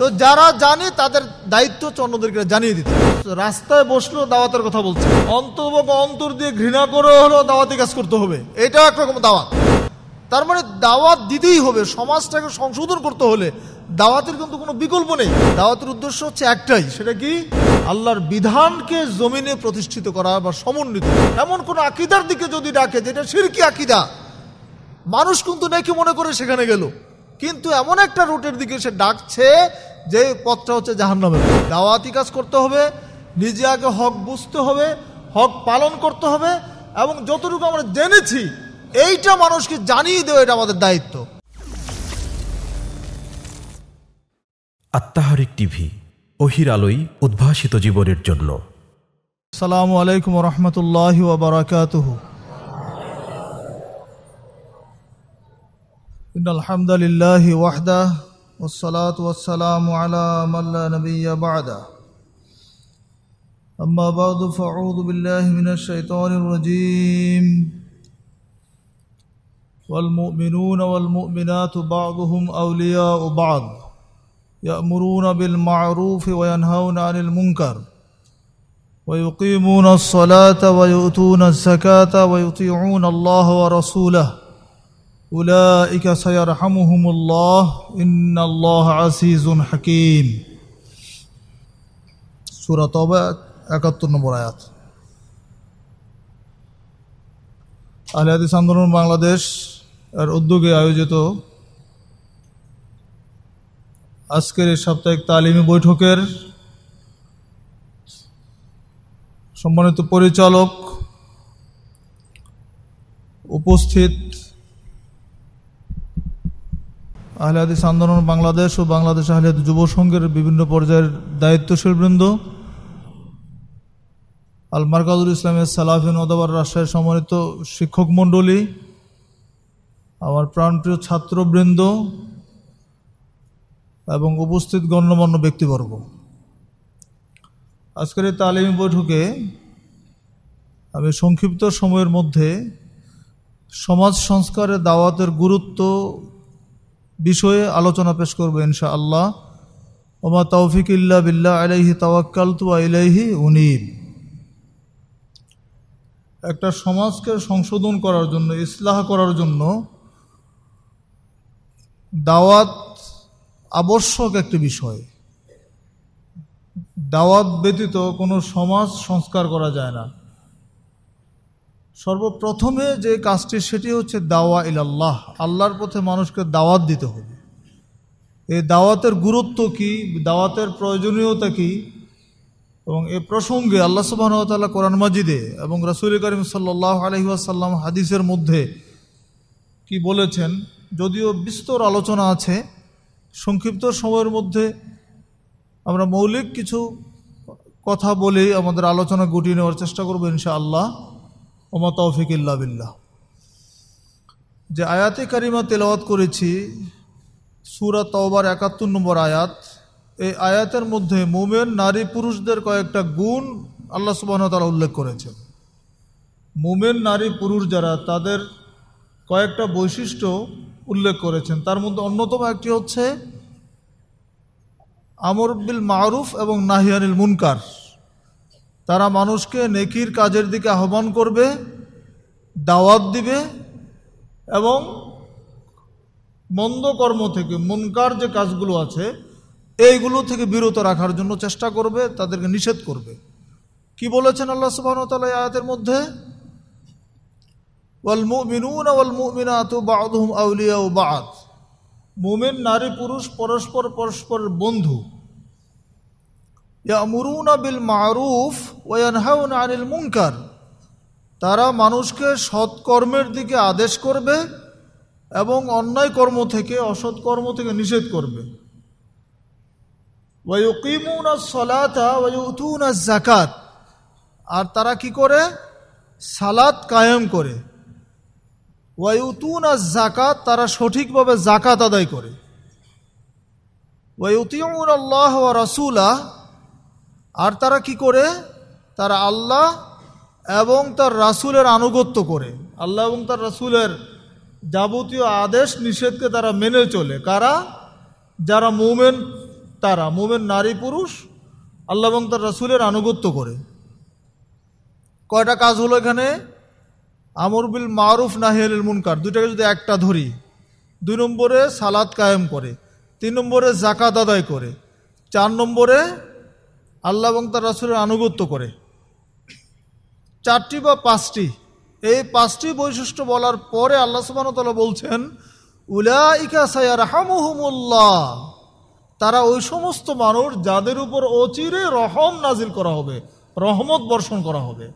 তো যারা জানে তাদের দায়িত্ব হচ্ছে অন্যদেরকে জানিয়ে দিতে রাস্তায় বসলেও দাওয়াতের কথা বলছে অন্তর অন্তর দিয়ে ঘৃণা করে হলেও দাওয়াতি কাজ করতে হবে এটাও একরকম দাওয়াত তার মানে দাওয়াত দিতেই হবে সমাজটাকে সংশোধন করতে হলে দাওয়াতের কিন্তু কোনো বিকল্প নেই দাওয়াতের উদ্দেশ্য হচ্ছে একটাই সেটা কি আল্লাহর বিধানকে জমিনে প্রতিষ্ঠিত করা বা সমন্বিত এমন কোন আকিদার দিকে যদি ডাকে যেটা সিরকি আকিদা মানুষ কিন্তু নাকি মনে করে সেখানে গেল কিন্তু এমন একটা রুটের দিকে সে ডাকছে যে পথটা হচ্ছে জাহান্নামের দাওয়াতি কাজ করতে হবে নিজে আগে হক বুঝতে হবে হক পালন করতে হবে এবং যতটুকু আমরা জেনেছি এইটা মানুষকে জানিয়ে দেওয়া এটা আমাদের দায়িত্ব আত্মাহারিক টিভি অহির আলোই উদ্ভাসিত জীবনের জন্য সালামু আলাইকুম রহমতুল্লাহ ওবরাকাতহ إن الحمد لله وحده والصلاة والسلام على من لا نبي بعده أما بعد فأعوذ بالله من الشيطان الرجيم والمؤمنون والمؤمنات بعضهم أولياء بعض يأمرون بالمعروف وينهون عن المنكر ويقيمون الصلاة ويؤتون الزكاة ويطيعون الله ورسوله أولئك سيرحمهم الله إن الله عزيز حكيم سورة توبة একাত্তর নম্বর আয়াত আহলে হাদিস আন্দোলন বাংলাদেশ এর উদ্যোগে আয়োজিত আজকের এই সাপ্তাহিক তালিমী বৈঠকের সম্মানিত পরিচালক উপস্থিত আহলে হাদিস আন্দোলন বাংলাদেশ ও বাংলাদেশ আহলে যুব সংঘের বিভিন্ন পর্যায়ের বৃন্দ আল মার্কাজুল ইসলামের সালাফিন ওদাবার রাজশাহীর সমন্বিত শিক্ষক মণ্ডলী আমার প্রাণপ্রিয় ছাত্রবৃন্দ এবং উপস্থিত গণ্যমান্য ব্যক্তিবর্গ আজকের এই তালিমী বৈঠকে আমি সংক্ষিপ্ত সময়ের মধ্যে সমাজ সংস্কারের দাওয়াতের গুরুত্ব বিষয়ে আলোচনা পেশ করব ইনশা আল্লাহ ওমা তৌফিক ইল্লা বিল্লা আলাইহি তাওয়াক্কাল তু আলাইহি উনিল একটা সমাজকে সংশোধন করার জন্য ইসলাহ করার জন্য দাওয়াত আবশ্যক একটি বিষয় দাওয়াত ব্যতীত কোনো সমাজ সংস্কার করা যায় না সর্বপ্রথমে যে কাজটি সেটি হচ্ছে দাওয়া ইল আল্লাহ আল্লাহর পথে মানুষকে দাওয়াত দিতে হবে এই দাওয়াতের গুরুত্ব কি দাওয়াতের প্রয়োজনীয়তা কি এবং এ প্রসঙ্গে আল্লাহ সুবাহতাল্লাহ কোরআন মাজিদে এবং রাসুল করিম সাল্লাহ আলহিহাসাল্লাম হাদিসের মধ্যে কি বলেছেন যদিও বিস্তর আলোচনা আছে সংক্ষিপ্ত সময়ের মধ্যে আমরা মৌলিক কিছু কথা বলে আমাদের আলোচনা গুটিয়ে নেওয়ার চেষ্টা করবো ইনশাআল্লাহ ওমা তৌফিক ইল্লাবিল্লাহ বিল্লাহ যে আয়াতে কারিমা তেলাওয়াত করেছি সুরা তওবার একাত্তর নম্বর আয়াত এই আয়াতের মধ্যে মোমেন নারী পুরুষদের কয়েকটা গুণ আল্লাহ তারা উল্লেখ করেছেন মোমেন নারী পুরুষ যারা তাদের কয়েকটা বৈশিষ্ট্য উল্লেখ করেছেন তার মধ্যে অন্যতম একটি হচ্ছে আমর বিল মারুফ এবং নাহিয়ানিল মুনকার তারা মানুষকে নেকির কাজের দিকে আহ্বান করবে দাওয়াত দিবে এবং মন্দ কর্ম থেকে মনকার যে কাজগুলো আছে এইগুলো থেকে বিরত রাখার জন্য চেষ্টা করবে তাদেরকে নিষেধ করবে কি বলেছেন আল্লাহ তালা আয়াতের মধ্যে মুমিন নারী পুরুষ পরস্পর পরস্পরের বন্ধু ইয়ামুরুন বিল মারুফ ওয়ানহাউন আনিল মুঙ্কার তারা মানুষকে সৎকর্মের দিকে আদেশ করবে এবং অন্যায় কর্ম থেকে অসৎ কর্ম থেকে নিষেধ করবে ওয়ুকিমুন সলাতা ওয়ুতুন জাকাত আর তারা কি করে সালাত কায়েম করে ওয়ুতুন জাকাত তারা সঠিকভাবে জাকাত আদায় করে ওয়ুতিউন আল্লাহ রসুলা আর তারা কি করে তারা আল্লাহ এবং তার রাসুলের আনুগত্য করে আল্লাহ এবং তার রাসুলের যাবতীয় আদেশ নিষেধকে তারা মেনে চলে কারা যারা মোমেন তারা মোমেন নারী পুরুষ আল্লাহ এবং তার রাসুলের আনুগত্য করে কয়টা কাজ হলো এখানে আমর বিল মারুফ নাহিয়াল মুনকার দুইটাকে যদি একটা ধরি দুই নম্বরে সালাদ কায়েম করে তিন নম্বরে জাকাত আদায় করে চার নম্বরে আল্লাহ এবং তার রাসুলের আনুগত্য করে চারটি বা পাঁচটি এই পাঁচটি বৈশিষ্ট্য বলার পরে আল্লাহ সুবাহতলা বলছেন উলাইকা সায়ার হামুহমুল্লাহ তারা ওই সমস্ত মানুষ যাদের উপর অচিরে রহম নাজিল করা হবে রহমত বর্ষণ করা হবে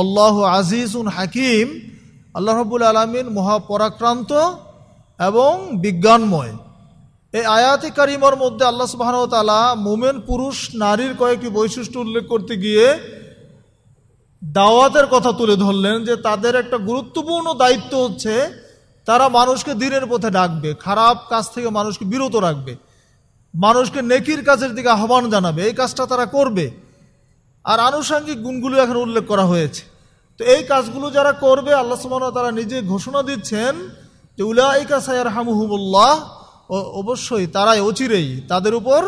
অল্লাহ আজিজ উন হাকিম আল্লাহ রবুল আলমিন মহাপরাক্রান্ত এবং বিজ্ঞানময় এই আয়াতি কারিমার মধ্যে আল্লাহ সুবাহতালা মোমেন পুরুষ নারীর কয়েকটি বৈশিষ্ট্য উল্লেখ করতে গিয়ে দাওয়াতের কথা তুলে ধরলেন যে তাদের একটা গুরুত্বপূর্ণ দায়িত্ব হচ্ছে তারা মানুষকে দিনের পথে ডাকবে খারাপ কাজ থেকে মানুষকে বিরত রাখবে মানুষকে নেকির কাজের দিকে আহ্বান জানাবে এই কাজটা তারা করবে আর আনুষাঙ্গিক গুণগুলি এখন উল্লেখ করা হয়েছে তো এই কাজগুলো যারা করবে আল্লাহ সুবাহ তারা নিজে ঘোষণা দিচ্ছেন যে উল্লাহ সায়ার হামুহুবুল্লাহ অবশ্যই তারাই অচিরেই তাদের উপর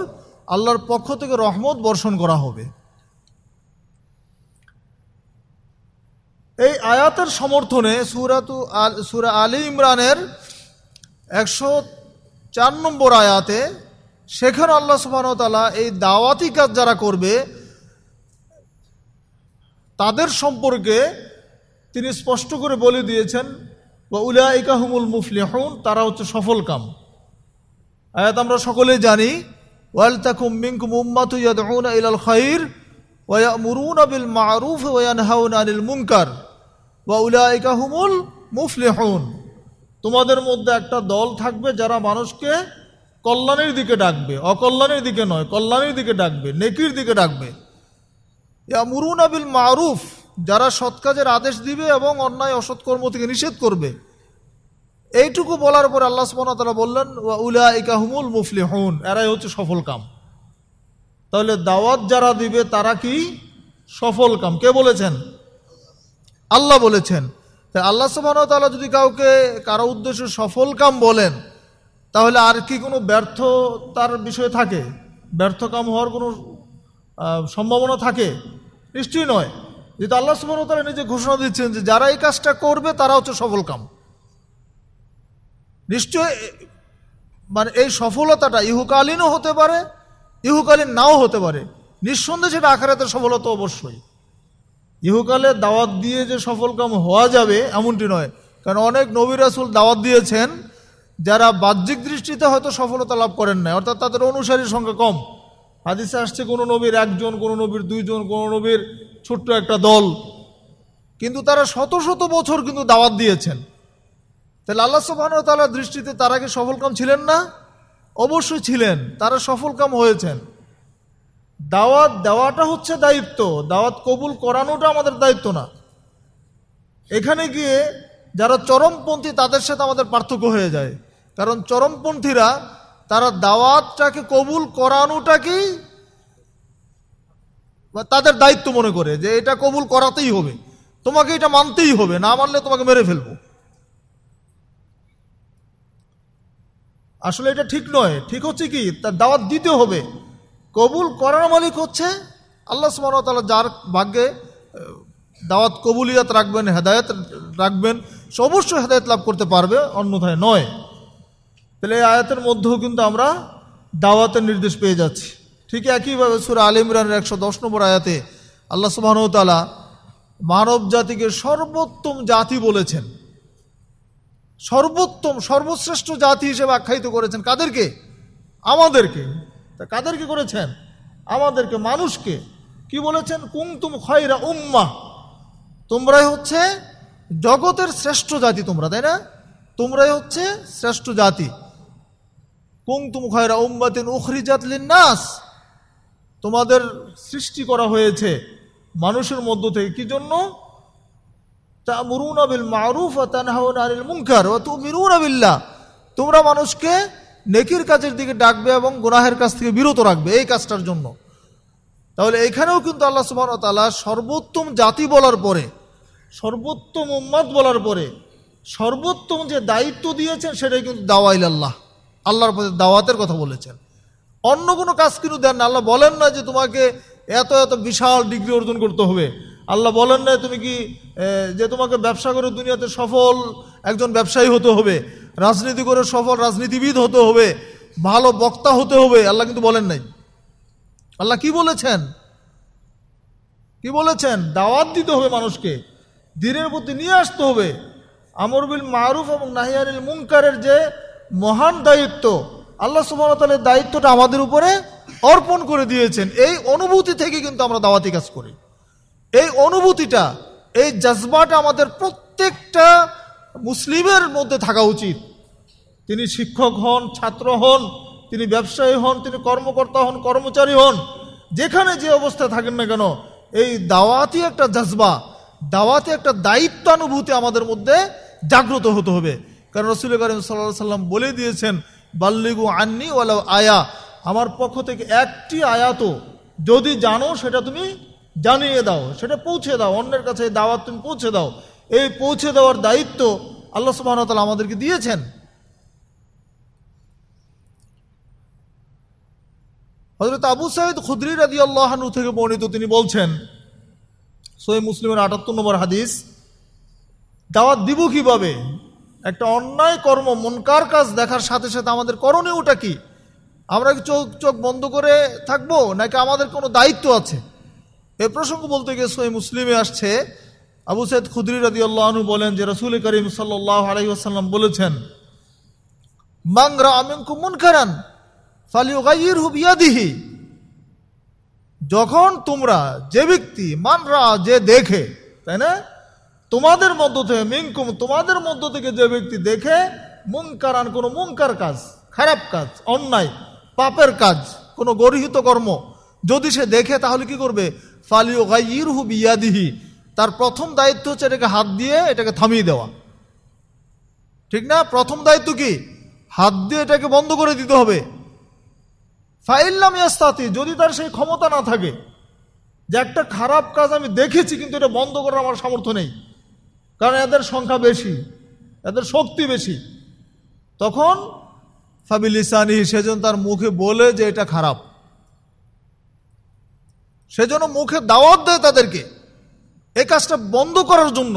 আল্লাহর পক্ষ থেকে রহমত বর্ষণ করা হবে এই আয়াতের সমর্থনে সুরাতু আল সুরা আলী ইমরানের একশো চার নম্বর আয়াতে সেখানে আল্লাহ সুবাহতালা এই দাওয়াতি কাজ যারা করবে তাদের সম্পর্কে তিনি স্পষ্ট করে বলে দিয়েছেন বা মুফলি মুফলিহন তারা হচ্ছে সফল কাম আয়াত আমরা সকলে জানি ওয়াল তাকুম মিঙ্কুম উম্মাতু ইয়াদউনা ইলাল খাইর ওয়া ইয়ামুরুনা বিল মারুফ ওয়া ইয়ানহাউনা আনিল মুনকার ওয়া উলাইকা হুমুল মুফলিহুন তোমাদের মধ্যে একটা দল থাকবে যারা মানুষকে কল্যাণের দিকে ডাকবে অকল্যাণের দিকে নয় কল্যাণের দিকে ডাকবে নেকির দিকে ডাকবে ইয়ামুরুনা বিল মারুফ যারা সৎ কাজের আদেশ দিবে এবং অন্যায় অসৎকর্ম থেকে নিষেধ করবে এইটুকু বলার পর আল্লাহ সুবাহতালা বললেন উলা ইকাহমুল মুফলি হুন এরাই হচ্ছে সফল কাম তাহলে দাওয়াত যারা দিবে তারা কি সফল কাম কে বলেছেন আল্লাহ বলেছেন তাই আল্লাহ সুবাহতালা যদি কাউকে কারো উদ্দেশ্যে সফল কাম বলেন তাহলে আর কি কোনো ব্যর্থ তার বিষয় থাকে ব্যর্থ কাম হওয়ার কোনো সম্ভাবনা থাকে নিশ্চয়ই নয় যেহেতু আল্লাহ সুবাহতালা নিজে ঘোষণা দিচ্ছেন যে যারা এই কাজটা করবে তারা হচ্ছে সফল কাম নিশ্চয় মানে এই সফলতাটা ইহুকালীনও হতে পারে ইহুকালীন নাও হতে পারে নিঃসন্দেহে সেটা আখারাতের সফলতা অবশ্যই ইহুকালে দাওয়াত দিয়ে যে সফল কাম হওয়া যাবে এমনটি নয় কারণ অনেক নবী রাসুল দাওয়াত দিয়েছেন যারা বাহ্যিক দৃষ্টিতে হয়তো সফলতা লাভ করেন না অর্থাৎ তাদের অনুসারীর সংখ্যা কম হাদিসে আসছে কোনো নবীর একজন কোনো নবীর দুইজন কোনো নবীর ছোট্ট একটা দল কিন্তু তারা শত শত বছর কিন্তু দাওয়াত দিয়েছেন তাহলে আল্লাহ তালার দৃষ্টিতে তারা কি সফলকাম ছিলেন না অবশ্যই ছিলেন তারা সফলকাম হয়েছেন দাওয়াত দেওয়াটা হচ্ছে দায়িত্ব দাওয়াত কবুল করানোটা আমাদের দায়িত্ব না এখানে গিয়ে যারা চরমপন্থী তাদের সাথে আমাদের পার্থক্য হয়ে যায় কারণ চরমপন্থীরা তারা দাওয়াতটাকে কবুল করানোটাকেই বা তাদের দায়িত্ব মনে করে যে এটা কবুল করাতেই হবে তোমাকে এটা মানতেই হবে না মানলে তোমাকে মেরে ফেলবো আসলে এটা ঠিক নয় ঠিক হচ্ছে কি তার দাওয়াত দিতে হবে কবুল করার মালিক হচ্ছে আল্লাহ সুমতালা যার ভাগ্যে দাওয়াত কবুলিয়াত রাখবেন হেদায়ত রাখবেন সে অবশ্যই হেদায়ত লাভ করতে পারবে অন্যথায় নয় তাহলে এই আয়াতের মধ্যেও কিন্তু আমরা দাওয়াতের নির্দেশ পেয়ে যাচ্ছি ঠিক একইভাবে সুরা আল ইমরানের একশো দশ নম্বর আয়াতে আল্লাহ সুবাহতালা মানব জাতিকে সর্বোত্তম জাতি বলেছেন সর্বোত্তম সর্বশ্রেষ্ঠ জাতি হিসেবে আখ্যায়িত করেছেন কাদেরকে আমাদেরকে তা কাদেরকে করেছেন আমাদেরকে মানুষকে কি বলেছেন কুমতুম খয়রা উম্মা তোমরাই হচ্ছে জগতের শ্রেষ্ঠ জাতি তোমরা তাই না তোমরাই হচ্ছে শ্রেষ্ঠ জাতি কুমতুম খয়রা উম্মাতিন উখরিজাত নাস তোমাদের সৃষ্টি করা হয়েছে মানুষের মধ্য থেকে কি জন্য মারুফ তোমরা মানুষকে নেকির কাজের দিকে ডাকবে এবং গোনাহের কাছ থেকে বিরত রাখবে এই কাজটার জন্য তাহলে এখানেও কিন্তু আল্লাহ সুবাহ তালা সর্বোত্তম জাতি বলার পরে সর্বোত্তম উম্মাদ বলার পরে সর্বোত্তম যে দায়িত্ব দিয়েছেন সেটাই কিন্তু দাওয়াইল আল্লাহ আল্লাহর পথে দাওয়াতের কথা বলেছেন অন্য কোনো কাজ কিন্তু দেন না আল্লাহ বলেন না যে তোমাকে এত এত বিশাল ডিগ্রি অর্জন করতে হবে আল্লাহ বলেন না তুমি কি যে তোমাকে ব্যবসা করে দুনিয়াতে সফল একজন ব্যবসায়ী হতে হবে রাজনীতি করে সফল রাজনীতিবিদ হতে হবে ভালো বক্তা হতে হবে আল্লাহ কিন্তু বলেন নাই আল্লাহ কি বলেছেন কি বলেছেন দাওয়াত দিতে হবে মানুষকে দিনের প্রতি নিয়ে আসতে হবে আমর বিল মারুফ এবং নাহিয়ারিল মুঙ্কারের যে মহান দায়িত্ব আল্লাহ সুবাহতালের দায়িত্বটা আমাদের উপরে অর্পণ করে দিয়েছেন এই অনুভূতি থেকে কিন্তু আমরা দাওয়াতি কাজ করি এই অনুভূতিটা এই জাজবাটা আমাদের প্রত্যেকটা মুসলিমের মধ্যে থাকা উচিত তিনি শিক্ষক হন ছাত্র হন তিনি ব্যবসায়ী হন তিনি কর্মকর্তা হন কর্মচারী হন যেখানে যে অবস্থায় থাকেন না কেন এই দাওয়াতি একটা জাজবা দাওয়াতে একটা দায়িত্ব অনুভূতি আমাদের মধ্যে জাগ্রত হতে হবে কারণ রসুল করিম সাল্লা সাল্লাম বলে দিয়েছেন বাল্লিগু আন্নি ওয়ালা আয়া আমার পক্ষ থেকে একটি আয়াত যদি জানো সেটা তুমি জানিয়ে দাও সেটা পৌঁছে দাও অন্যের কাছে দাওয়াত তুমি পৌঁছে দাও এই পৌঁছে দেওয়ার দায়িত্ব আল্লাহ সুবাহতাল আমাদেরকে দিয়েছেন হজরত আবু সাহেদ খুদ্রি রাজি আল্লাহানু থেকে বর্ণিত তিনি বলছেন সোহে মুসলিমের আটাত্তর নম্বর হাদিস দাওয়াত দিব কিভাবে একটা অন্যায় কর্ম মনকার কাজ দেখার সাথে সাথে আমাদের করণীয়টা কি আমরা কি চোখ চোখ বন্ধ করে থাকবো নাকি আমাদের কোনো দায়িত্ব আছে এ প্রসঙ্গ বলতে গিয়ে সোহে মুসলিমে আসছে আবু সৈয়দ খুদ্রি রাজি আল্লাহনু বলেন যে রসুল করিম আলাই আসাল্লাম বলেছেন মাংরা আমিনকু মুনকারান ফালিউগাইর হুবিয়াদিহি যখন তোমরা যে ব্যক্তি মানরা যে দেখে তাই না তোমাদের মধ্য থেকে মিংকুম তোমাদের মধ্য থেকে যে ব্যক্তি দেখে মুনকারান কোনো মুংকার কাজ খারাপ কাজ অন্যায় পাপের কাজ কোনো গর্হিত কর্ম যদি সে দেখে তাহলে কি করবে ফালিও গাইরহু বিয়াদিহি তার প্রথম দায়িত্ব হচ্ছে এটাকে হাত দিয়ে এটাকে থামিয়ে দেওয়া ঠিক না প্রথম দায়িত্ব কি হাত দিয়ে এটাকে বন্ধ করে দিতে হবে ফাইল্লাম ইয়াস্তাতি যদি তার সেই ক্ষমতা না থাকে যে একটা খারাপ কাজ আমি দেখেছি কিন্তু এটা বন্ধ করার আমার সামর্থ্য নেই কারণ এদের সংখ্যা বেশি এদের শক্তি বেশি তখন ফাবিলিসানি সেজন তার মুখে বলে যে এটা খারাপ সেজন্য মুখে দাওয়াত দেয় তাদেরকে এই কাজটা বন্ধ করার জন্য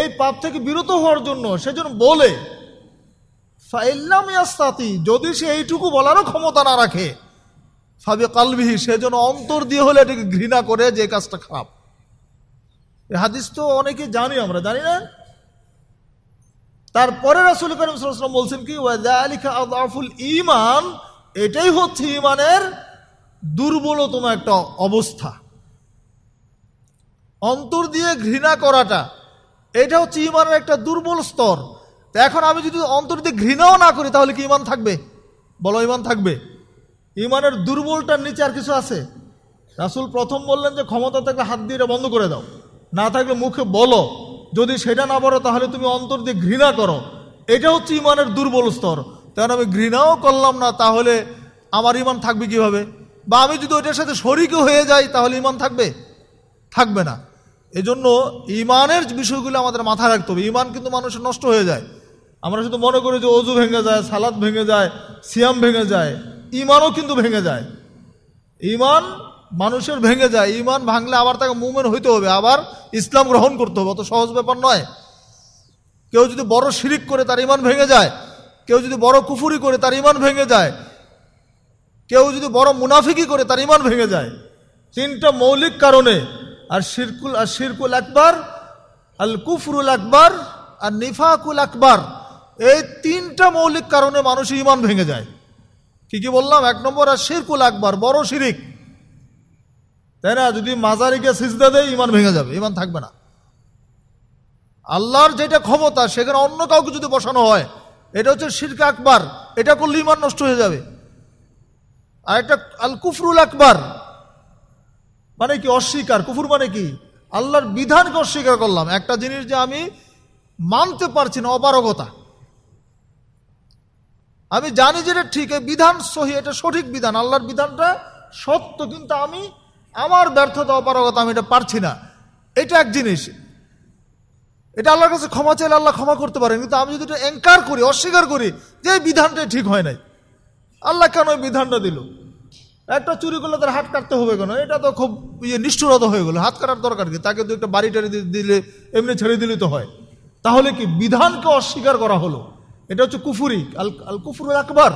এই পাপ থেকে বিরত হওয়ার জন্য সেজন্য বলে ইয়াস্তাতি যদি সে এইটুকু বলারও ক্ষমতা না রাখে সাবে কালবিহি সেজন্য অন্তর দিয়ে হলে এটাকে ঘৃণা করে যে কাজটা খারাপ এ হাদিস তো অনেকে জানি আমরা জানি না তারপরে রাসুল করিম সাল্লাম বলছেন কি ওয়াজা আলিখা আদাফুল ইমান এটাই হচ্ছে ইমানের দুর্বলতম একটা অবস্থা অন্তর দিয়ে ঘৃণা করাটা এটা হচ্ছে ইমানের একটা দুর্বল স্তর তো এখন আমি যদি অন্তর দিয়ে ঘৃণাও না করি তাহলে কি ইমান থাকবে বলো ইমান থাকবে ইমানের দুর্বলটার নিচে আর কিছু আছে রাসুল প্রথম বললেন যে ক্ষমতা থেকে হাত দিয়ে বন্ধ করে দাও না থাকলে মুখে বলো যদি সেটা না বলো তাহলে তুমি অন্তর দিয়ে ঘৃণা করো এটা হচ্ছে ইমানের দুর্বল স্তর তখন আমি ঘৃণাও করলাম না তাহলে আমার ইমান থাকবে কিভাবে বা আমি যদি ওইটার সাথে শরিকও হয়ে যাই তাহলে ইমান থাকবে থাকবে না এজন্য ইমানের বিষয়গুলো আমাদের মাথায় রাখতে হবে ইমান কিন্তু মানুষের নষ্ট হয়ে যায় আমরা শুধু মনে করি যে অজু ভেঙে যায় সালাদ ভেঙে যায় সিয়াম ভেঙে যায় ইমানও কিন্তু ভেঙে যায় ইমান মানুষের ভেঙে যায় ইমান ভাঙলে আবার তাকে মুভমেন্ট হইতে হবে আবার ইসলাম গ্রহণ করতে হবে অত সহজ ব্যাপার নয় কেউ যদি বড় শিরিক করে তার ইমান ভেঙে যায় কেউ যদি বড় কুফুরি করে তার ইমান ভেঙে যায় কেউ যদি বড় মুনাফিকি করে তার ইমান ভেঙে যায় তিনটা মৌলিক কারণে আর শিরকুল আর শিরকুল আকবর আল কুফরুল আকবর আর নিফাকুল আকবর এই তিনটা মৌলিক কারণে মানুষের ইমান ভেঙে যায় কি কি বললাম এক নম্বর আর শিরকুল আকবর বড় শিরিক তাই না যদি মাজারে গিয়ে সিজদা দেয় ইমান ভেঙে যাবে ইমান থাকবে না আল্লাহর যেটা ক্ষমতা সেখানে অন্য কাউকে যদি বসানো হয় এটা হচ্ছে শিরকা আকবর এটা করলে ইমান নষ্ট হয়ে যাবে আর একটা আল কুফরুল আকবর মানে কি অস্বীকার কুফুর মানে কি আল্লাহর বিধানকে অস্বীকার করলাম একটা জিনিস যে আমি মানতে পারছি না অপারগতা আমি জানি যে এটা ঠিক এই বিধান সহি এটা সঠিক বিধান আল্লাহর বিধানটা সত্য কিন্তু আমি আমার ব্যর্থতা অপারগতা আমি এটা পারছি না এটা এক জিনিস এটা আল্লাহর কাছে ক্ষমা চাইলে আল্লাহ ক্ষমা করতে পারেন কিন্তু আমি যদি এটা অ্যাঙ্কার করি অস্বীকার করি যে বিধানটা ঠিক হয় নাই আল্লাহ কেন বিধানটা দিল একটা চুরি করলে তার হাত কাটতে হবে কেন এটা তো খুব ইয়ে নিষ্ঠুরতা হয়ে গেলো হাত কাটার দরকার কি তাকে দু একটা বাড়ি টাড়ি দিলে এমনি ছেড়ে দিলে তো হয় তাহলে কি বিধানকে অস্বীকার করা হলো এটা হচ্ছে কুফুরি আল আল কুফুর একবার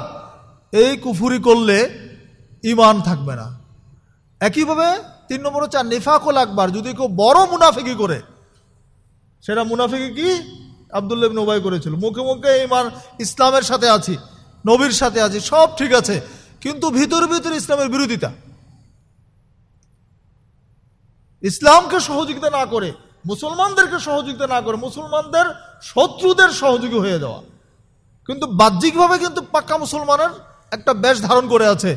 এই কুফুরি করলে ইমান থাকবে না একইভাবে তিন নম্বর হচ্ছে নেফাকল একবার যদি কেউ বড় মুনাফিকি করে সেটা মুনাফিকি কি আবদুল্লাবিন নোবাই করেছিল মুখে মুখে ইমান ইসলামের সাথে আছি নবীর সাথে আছি সব ঠিক আছে কিন্তু ভিতর ভিতর ইসলামের বিরোধিতা ইসলামকে সহযোগিতা না করে মুসলমানদেরকে সহযোগিতা না করে মুসলমানদের শত্রুদের সহযোগী হয়ে যাওয়া কিন্তু বাহ্যিকভাবে কিন্তু পাক্কা মুসলমানের একটা বেশ ধারণ করে আছে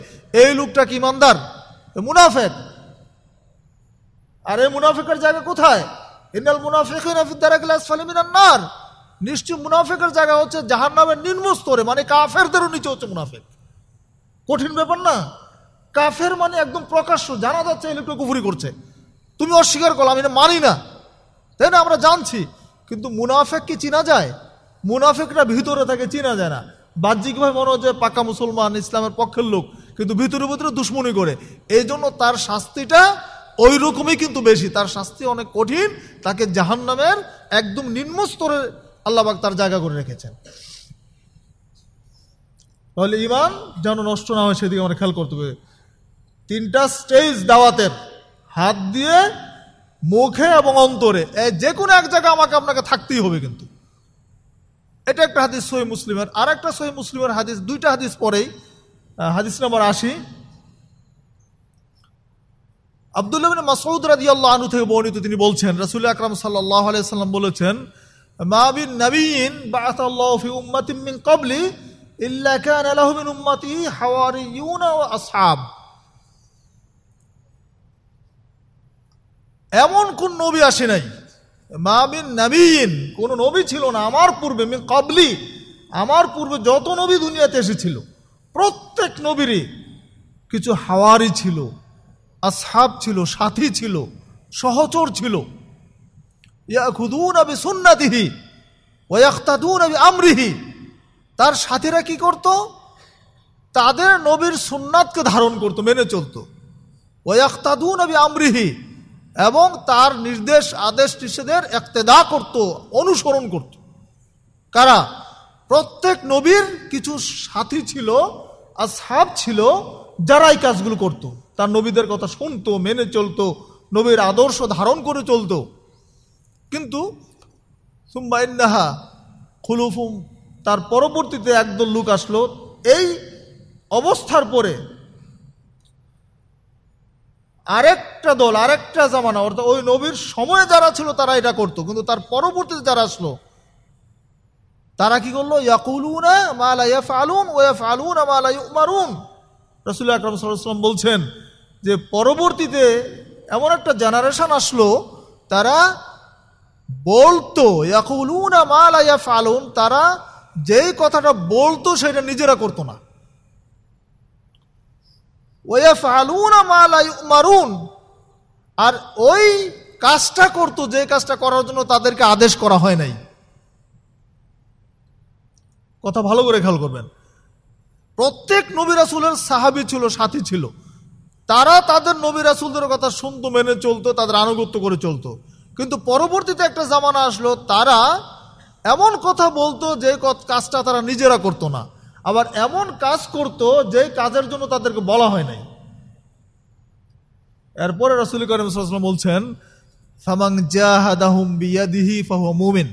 এই লোকটা কি ইমানদার মুনাফেক আর এই মুনাফেকের জায়গা কোথায় ইন্নাল মুনাফিক নার নিশ্চয় মুনাফেকের জায়গা হচ্ছে জাহার নামের নিম্ন স্তরে মানে কাফেরদেরও নিচে হচ্ছে মুনাফেক কঠিন ব্যাপার না কাফের মানে একদম প্রকাশ্য জানা যাচ্ছে ইলেকট্রো কুফুরি করছে তুমি অস্বীকার করো আমি মানি না তাই না আমরা জানছি কিন্তু মুনাফেক কি চিনা যায় মুনাফেকরা ভিতরে থাকে চিনা যায় না বাহ্যিকভাবে মনে হচ্ছে পাকা মুসলমান ইসলামের পক্ষের লোক কিন্তু ভিতরে ভিতরে দুশ্মনী করে এই জন্য তার শাস্তিটা ওই রকমই কিন্তু বেশি তার শাস্তি অনেক কঠিন তাকে জাহান নামের একদম নিম্ন স্তরের আল্লাহবাক তার জায়গা করে রেখেছেন তাহলে ইমান যেন নষ্ট না হয় সেদিকে আমরা খেয়াল করতে হবে তিনটা স্টেজ দাওয়াতের হাত দিয়ে মুখে এবং অন্তরে যে কোনো এক জায়গায় আমাকে আপনাকে থাকতেই হবে কিন্তু এটা একটা হাদিস সহি মুসলিমের আর একটা সহি মুসলিমের হাদিস দুইটা হাদিস পরেই হাদিস নম্বর আশি আবদুল্লাহ মাসৌদ রাজি আল্লাহ আনু থেকে বর্ণিত তিনি বলছেন রাসুল আকরাম সাল্লাহ আলিয়া সাল্লাম বলেছেন ما من نبي بعث الله في أمة من قبل إلا كان له من أمته حواريون وأصحاب এমন কোন নবী আসে নাই মা বিন নবীন কোন নবী ছিল না আমার পূর্বে মিন কাবলি আমার পূর্বে যত নবী দুনিয়াতে এসেছিল প্রত্যেক নবীরই কিছু হাওয়ারি ছিল আসহাব ছিল সাথী ছিল সহচর ছিল তার সাথীরা কি করত তাদের নবীর সুন্নাতকে ধারণ করত মেনে চলত ওয়াক্তাদুনা আমরিহি এবং তার নির্দেশ আদেশ নিষেধের একতেদা করত অনুসরণ করত কারা প্রত্যেক নবীর কিছু সাথী ছিল আর সাপ ছিল যারা এই কাজগুলো করত তার নবীদের কথা শুনতো মেনে চলতো নবীর আদর্শ ধারণ করে চলতো কিন্তু সুম্বাইন্দাহা খুলুফুম তার পরবর্তীতে একদল লোক আসলো এই অবস্থার পরে আরেকটা দল আরেকটা জামানা অর্থাৎ ওই নবীর সময়ে যারা ছিল তারা এটা করতো কিন্তু তার পরবর্তীতে যারা আসলো তারা কি করলো ইয়াকুলুনা মালা ইয়াফ আলুন ও ইয়াফ আলুন মালা ইউমারুন রসুল আকরম সাল্লাম বলছেন যে পরবর্তীতে এমন একটা জেনারেশন আসলো তারা বলতো ইয়াকুলুনা ফালুন তারা যেই কথাটা বলতো সেটা নিজেরা করতো না ওয়া ফালুনা মারুন আর ওই কাজটা করতো যে কাজটা করার জন্য তাদেরকে আদেশ করা হয় নাই কথা ভালো করে খেয়াল করবেন প্রত্যেক নবী রাসুলের সাহাবি ছিল সাথী ছিল তারা তাদের নবী রাসুলদের কথা শুনতো মেনে চলতো তাদের আনুগত্য করে চলতো কিন্তু পরবর্তীতে একটা জামানা আসলো তারা এমন কথা বলতো যে কাজটা তারা নিজেরা করতো না আবার এমন কাজ করতো যে কাজের জন্য তাদেরকে বলা হয় নাই এরপরে রসুল করিম বলছেন ফামাং জাহাদাহুম বিয়াদিহি ফাহ মুমিন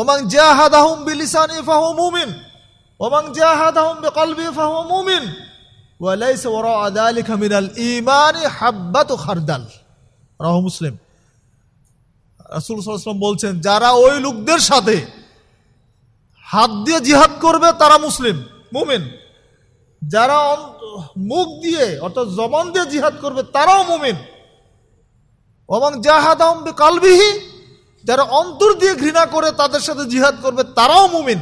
ওমাং জাহাদাহুম বিলিসানি ফাহ মুমিন ওমাং জাহাদাহুম বিকলবি ফাহ মুমিন ওয়ালাইসা ওয়ারা আদালিকা মিনাল ইমানি হাব্বাতু খারদাল রাহ মুসলিম রাসুল সাল্লাম বলছেন যারা ওই লোকদের সাথে হাত দিয়ে জিহাদ করবে তারা মুসলিম মুমিন যারা মুখ দিয়ে অর্থাৎ জবান দিয়ে জিহাদ করবে তারাও মুমিন এবং জাহাদ কালবিহি যারা অন্তর দিয়ে ঘৃণা করে তাদের সাথে জিহাদ করবে তারাও মুমিন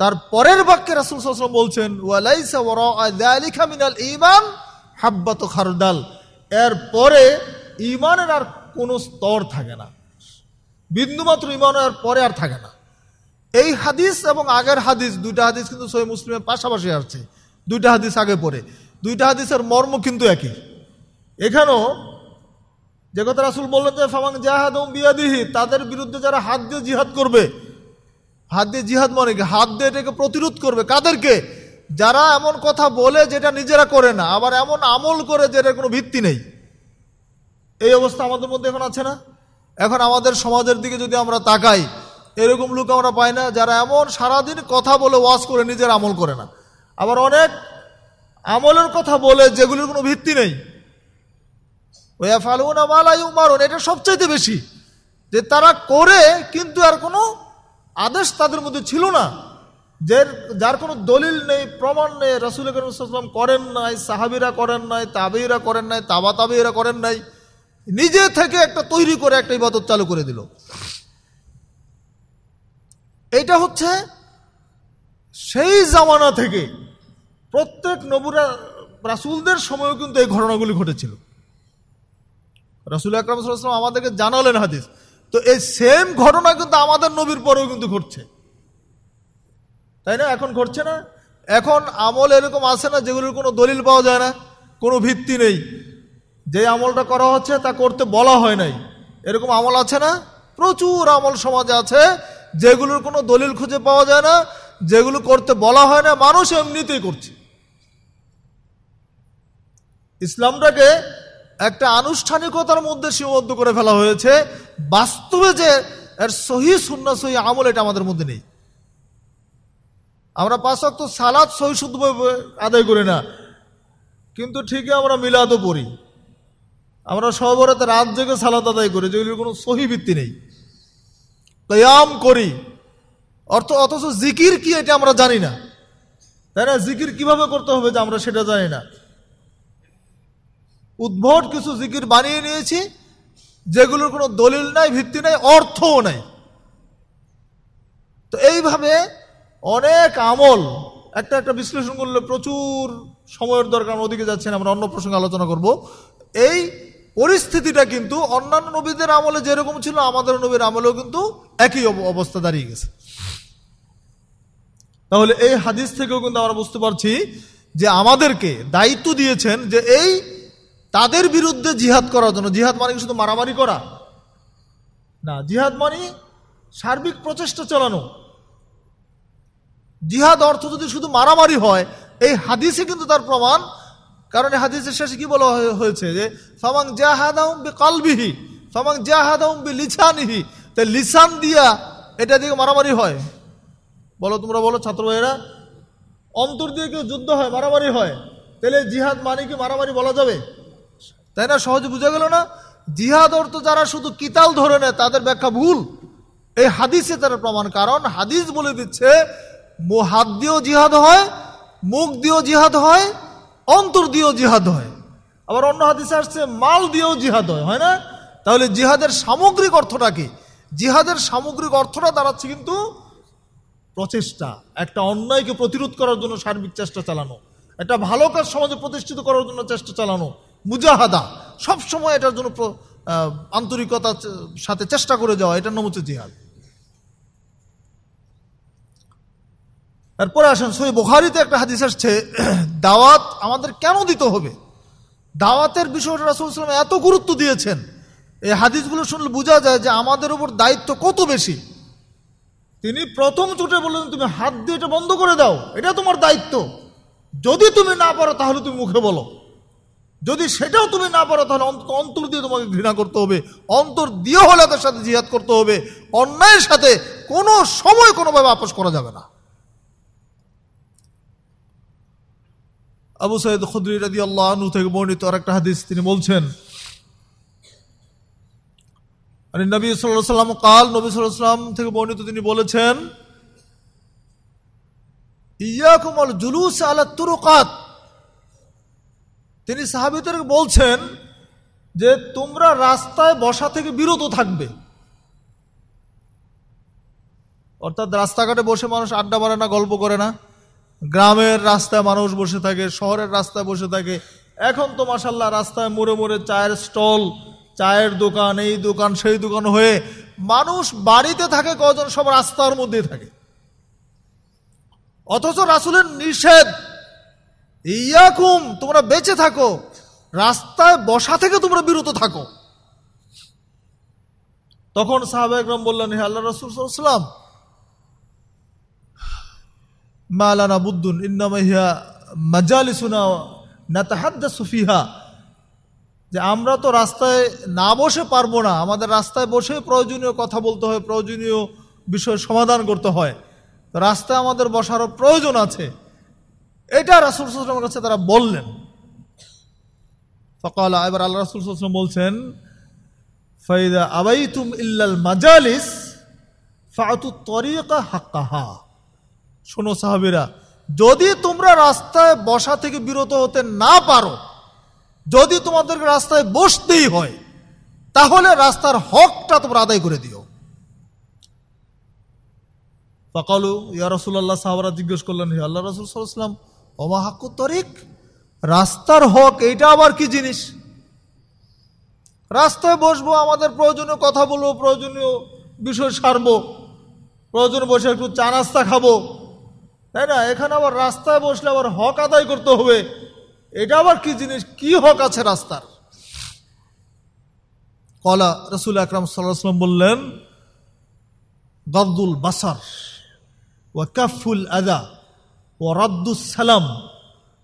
তার পরের বাক্যে রাসুল সাল্লাম বলছেন ওয়ালাইসা ওয়ারা মিনাল ইমান হাব্বাত খারদাল এর পরে ইমানের আর কোনো স্তর থাকে না বিন্দুমাত্র ইমানের পরে আর থাকে না এই হাদিস এবং আগের হাদিস দুইটা হাদিস কিন্তু সহি মুসলিমের পাশাপাশি আসছে দুইটা হাদিস আগে পরে দুইটা হাদিসের মর্ম কিন্তু একই এখানেও যে কথা রাসুল বললেন যে ফামাং জাহাদ বিয়াদিহি তাদের বিরুদ্ধে যারা হাত দিয়ে জিহাদ করবে হাত দিয়ে জিহাদ মানে কি হাত দিয়ে এটাকে প্রতিরোধ করবে কাদেরকে যারা এমন কথা বলে যেটা নিজেরা করে না আবার এমন আমল করে যেটা কোনো ভিত্তি নেই এই অবস্থা আমাদের মধ্যে এখন আছে না এখন আমাদের সমাজের দিকে যদি আমরা তাকাই এরকম লোক আমরা পাই না যারা এমন সারাদিন কথা বলে ওয়াশ করে নিজের আমল করে না আবার অনেক আমলের কথা বলে যেগুলির কোনো ভিত্তি নেই ওয়া মারুন এটা সবচাইতে বেশি যে তারা করে কিন্তু আর কোনো আদেশ তাদের মধ্যে ছিল না যে যার কোনো দলিল নেই প্রমাণ নেই রসুল করিম করেন নাই সাহাবিরা করেন নাই তাবেইরা করেন নাই তাবা তাবেইরা করেন নাই নিজে থেকে একটা তৈরি করে একটা ইবাদত চালু করে দিল এটা হচ্ছে সেই জামানা থেকে প্রত্যেক নবুরা রাসুলদের সময়ও কিন্তু এই ঘটনাগুলি ঘটেছিল রাসুল আকরাম সাল্লাম আমাদেরকে জানালেন হাদিস তো এই সেম ঘটনা কিন্তু আমাদের নবীর পরেও কিন্তু ঘটছে তাই না এখন ঘটছে না এখন আমল এরকম আসে না যেগুলোর কোনো দলিল পাওয়া যায় না কোনো ভিত্তি নেই যে আমলটা করা হচ্ছে তা করতে বলা হয় নাই এরকম আমল আছে না প্রচুর আমল সমাজে আছে যেগুলোর কোনো দলিল খুঁজে পাওয়া যায় না যেগুলো করতে বলা হয় না মানুষ এমনিতেই করছে ইসলামটাকে একটা আনুষ্ঠানিকতার মধ্যে সীমাবদ্ধ করে ফেলা হয়েছে বাস্তবে যে এর সহি সুন্না সহি আমল এটা আমাদের মধ্যে নেই আমরা পাঁচ অক্ত সালাদ সহি শুদ্ধভাবে আদায় করি না কিন্তু ঠিকই আমরা মিলাদও পড়ি আমরা সবরাতে রাত জেগে সালাত আদায় করি যেগুলির কোনো সহি ভিত্তি নেই কয়াম করি অর্থ অথচ জিকির কি এটা আমরা জানি না তাই না জিকির কিভাবে করতে হবে যে আমরা সেটা জানি না উদ্ভট কিছু জিকির বানিয়ে নিয়েছি যেগুলোর কোনো দলিল নাই ভিত্তি নাই অর্থও নাই তো এইভাবে অনেক আমল একটা একটা বিশ্লেষণ করলে প্রচুর সময়ের দরকার ওদিকে যাচ্ছেন আমরা অন্য প্রসঙ্গে আলোচনা করব এই পরিস্থিতিটা কিন্তু অন্যান্য নবীদের আমলে যেরকম ছিল আমাদের নবীর আমলেও কিন্তু একই অবস্থা দাঁড়িয়ে গেছে তাহলে এই হাদিস থেকেও কিন্তু আমরা বুঝতে পারছি যে আমাদেরকে দায়িত্ব দিয়েছেন যে এই তাদের বিরুদ্ধে জিহাদ করার জন্য জিহাদ মানে শুধু মারামারি করা না জিহাদ মানে সার্বিক প্রচেষ্টা চালানো জিহাদ অর্থ যদি শুধু মারামারি হয় এই হাদিসে কিন্তু তার প্রমাণ কারণ হাদিসের শেষে কি বলা হয়েছে যে ফামাং জাহাদাউম বি কালবিহি ফামাং জাহাদাউম বি লিছানিহি তাই লিসান দিয়া এটা দিয়ে মারামারি হয় বলো তোমরা বলো ছাত্র ভাইয়েরা অন্তর দিয়ে কেউ যুদ্ধ হয় মারামারি হয় তাহলে জিহাদ মানে কি মারামারি বলা যাবে তাই না সহজে বোঝা গেল না জিহাদ অর্থ যারা শুধু কিতাল ধরে নেয় তাদের ব্যাখ্যা ভুল এই হাদিসে তারা প্রমাণ কারণ হাদিস বলে দিচ্ছে হাত দিয়েও জিহাদ হয় মুখ দিয়েও জিহাদ হয় অন্তর দিয়েও জিহাদ হয় আবার অন্য হাদিসে আসছে মাল দিয়েও জিহাদ হয় হয় না তাহলে জিহাদের সামগ্রিক অর্থটা কি জিহাদের সামগ্রিক অর্থটা দাঁড়াচ্ছে কিন্তু প্রচেষ্টা একটা অন্যায়কে প্রতিরোধ করার জন্য সার্বিক চেষ্টা চালানো একটা ভালো কাজ সমাজে প্রতিষ্ঠিত করার জন্য চেষ্টা চালানো মুজাহাদা সবসময় এটার জন্য আন্তরিকতার সাথে চেষ্টা করে যাওয়া এটার নাম হচ্ছে জিহাদ এরপরে আসেন সই বোখারিতে একটা হাদিস আসছে দাওয়াত আমাদের কেন দিতে হবে দাওয়াতের বিষয়টা রাসুল ইসলাম এত গুরুত্ব দিয়েছেন এই হাদিসগুলো শুনলে বোঝা যায় যে আমাদের উপর দায়িত্ব কত বেশি তিনি প্রথম চোটে বললেন তুমি হাত দিয়ে এটা বন্ধ করে দাও এটা তোমার দায়িত্ব যদি তুমি না পারো তাহলে তুমি মুখে বলো যদি সেটাও তুমি না পারো তাহলে অন্তর দিয়ে তোমাকে ঘৃণা করতে হবে অন্তর দিয়ে হলে তার সাথে জিহাদ করতে হবে অন্যায়ের সাথে কোনো সময় কোনোভাবে আপোষ করা যাবে না আবু সৈয়দ খুদ্রি রাজি আল্লাহ আনু থেকে বর্ণিত আর একটা হাদিস তিনি বলছেন মানে নবী সাল্লাহ সাল্লাম কাল নবী সাল্লাহ সাল্লাম থেকে বর্ণিত তিনি বলেছেন ইয়াকুমল জুলুস আলা তুরুকাত তিনি সাহাবিদের বলছেন যে তোমরা রাস্তায় বসা থেকে বিরত থাকবে অর্থাৎ রাস্তাঘাটে বসে মানুষ আড্ডা মারে না গল্প করে না গ্রামের রাস্তায় মানুষ বসে থাকে শহরের রাস্তায় বসে থাকে এখন তো মাসাল্লাহ রাস্তায় মোড়ে মোড়ে চায়ের স্টল চায়ের দোকান এই দোকান সেই দোকান হয়ে মানুষ বাড়িতে থাকে কজন সব রাস্তার মধ্যে থাকে অথচ রাসুলের নিষেধ ইয়াকুম তোমরা বেঁচে থাকো রাস্তায় বসা থেকে তোমরা বিরত থাকো তখন সাহাবাহাম বললেন হে আল্লাহ রসুল সাল্লাম মালানা বুদ্দুন ইন্নামাইহা মাজালিসুনা নাতাহাদ্দা সুফিহা যে আমরা তো রাস্তায় না বসে পারবো না আমাদের রাস্তায় বসে প্রয়োজনীয় কথা বলতে হয় প্রয়োজনীয় বিষয় সমাধান করতে হয় রাস্তায় আমাদের বসারও প্রয়োজন আছে এটা রাসুল সাল্লামের কাছে তারা বললেন সকাল এবার আল্লাহ রাসুল সুসলাম বলছেন ফাইদা আবাইতুম ইল্লাল মাজালিস ফাতু তরিয়া হাক্কাহা শোনো সাহাবিরা যদি তোমরা রাস্তায় বসা থেকে বিরত হতে না পারো যদি তোমাদেরকে রাস্তায় বসতেই হয় তাহলে রাস্তার হকটা তোমরা আদায় করে দিও সকালু ইয়া রসুল্লাহ সাহাবারা জিজ্ঞেস করলেন হে আল্লাহ রসুল সাল্লাম অমা তরিক রাস্তার হক এইটা আবার কি জিনিস রাস্তায় বসবো আমাদের প্রয়োজনীয় কথা বলবো প্রয়োজনীয় বিষয় সারবো প্রয়োজন বসে একটু চা নাস্তা খাবো তাই না এখানে আবার রাস্তায় বসলে আবার হক আদায় করতে হবে এটা আবার কি জিনিস কি হক আছে রাস্তার কলা রসুল আকরাম সাল্লাম বললেন গদুল বাসার ও কফুল আদা ও রদ্দুল সালাম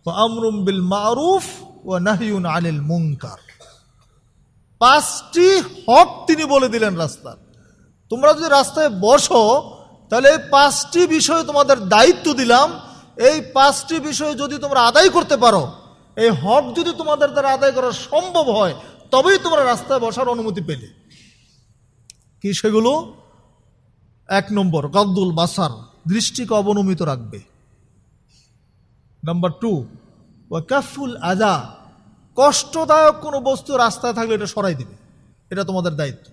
ও আমরুম বিল মারুফ ও নাহিউন আনিল মুঙ্কার পাঁচটি হক তিনি বলে দিলেন রাস্তার তোমরা যদি রাস্তায় বসো তাহলে এই পাঁচটি বিষয় তোমাদের দায়িত্ব দিলাম এই পাঁচটি বিষয় যদি তোমরা আদায় করতে পারো এই হক যদি তোমাদের দ্বারা আদায় করা সম্ভব হয় তবেই তোমরা রাস্তায় বসার অনুমতি পেলে কি সেগুলো এক নম্বর গদ্দুল বাসার দৃষ্টিকে অবনমিত রাখবে নাম্বার টু ক্যাফুল আজা কষ্টদায়ক কোনো বস্তু রাস্তায় থাকলে এটা সরাই দিবে এটা তোমাদের দায়িত্ব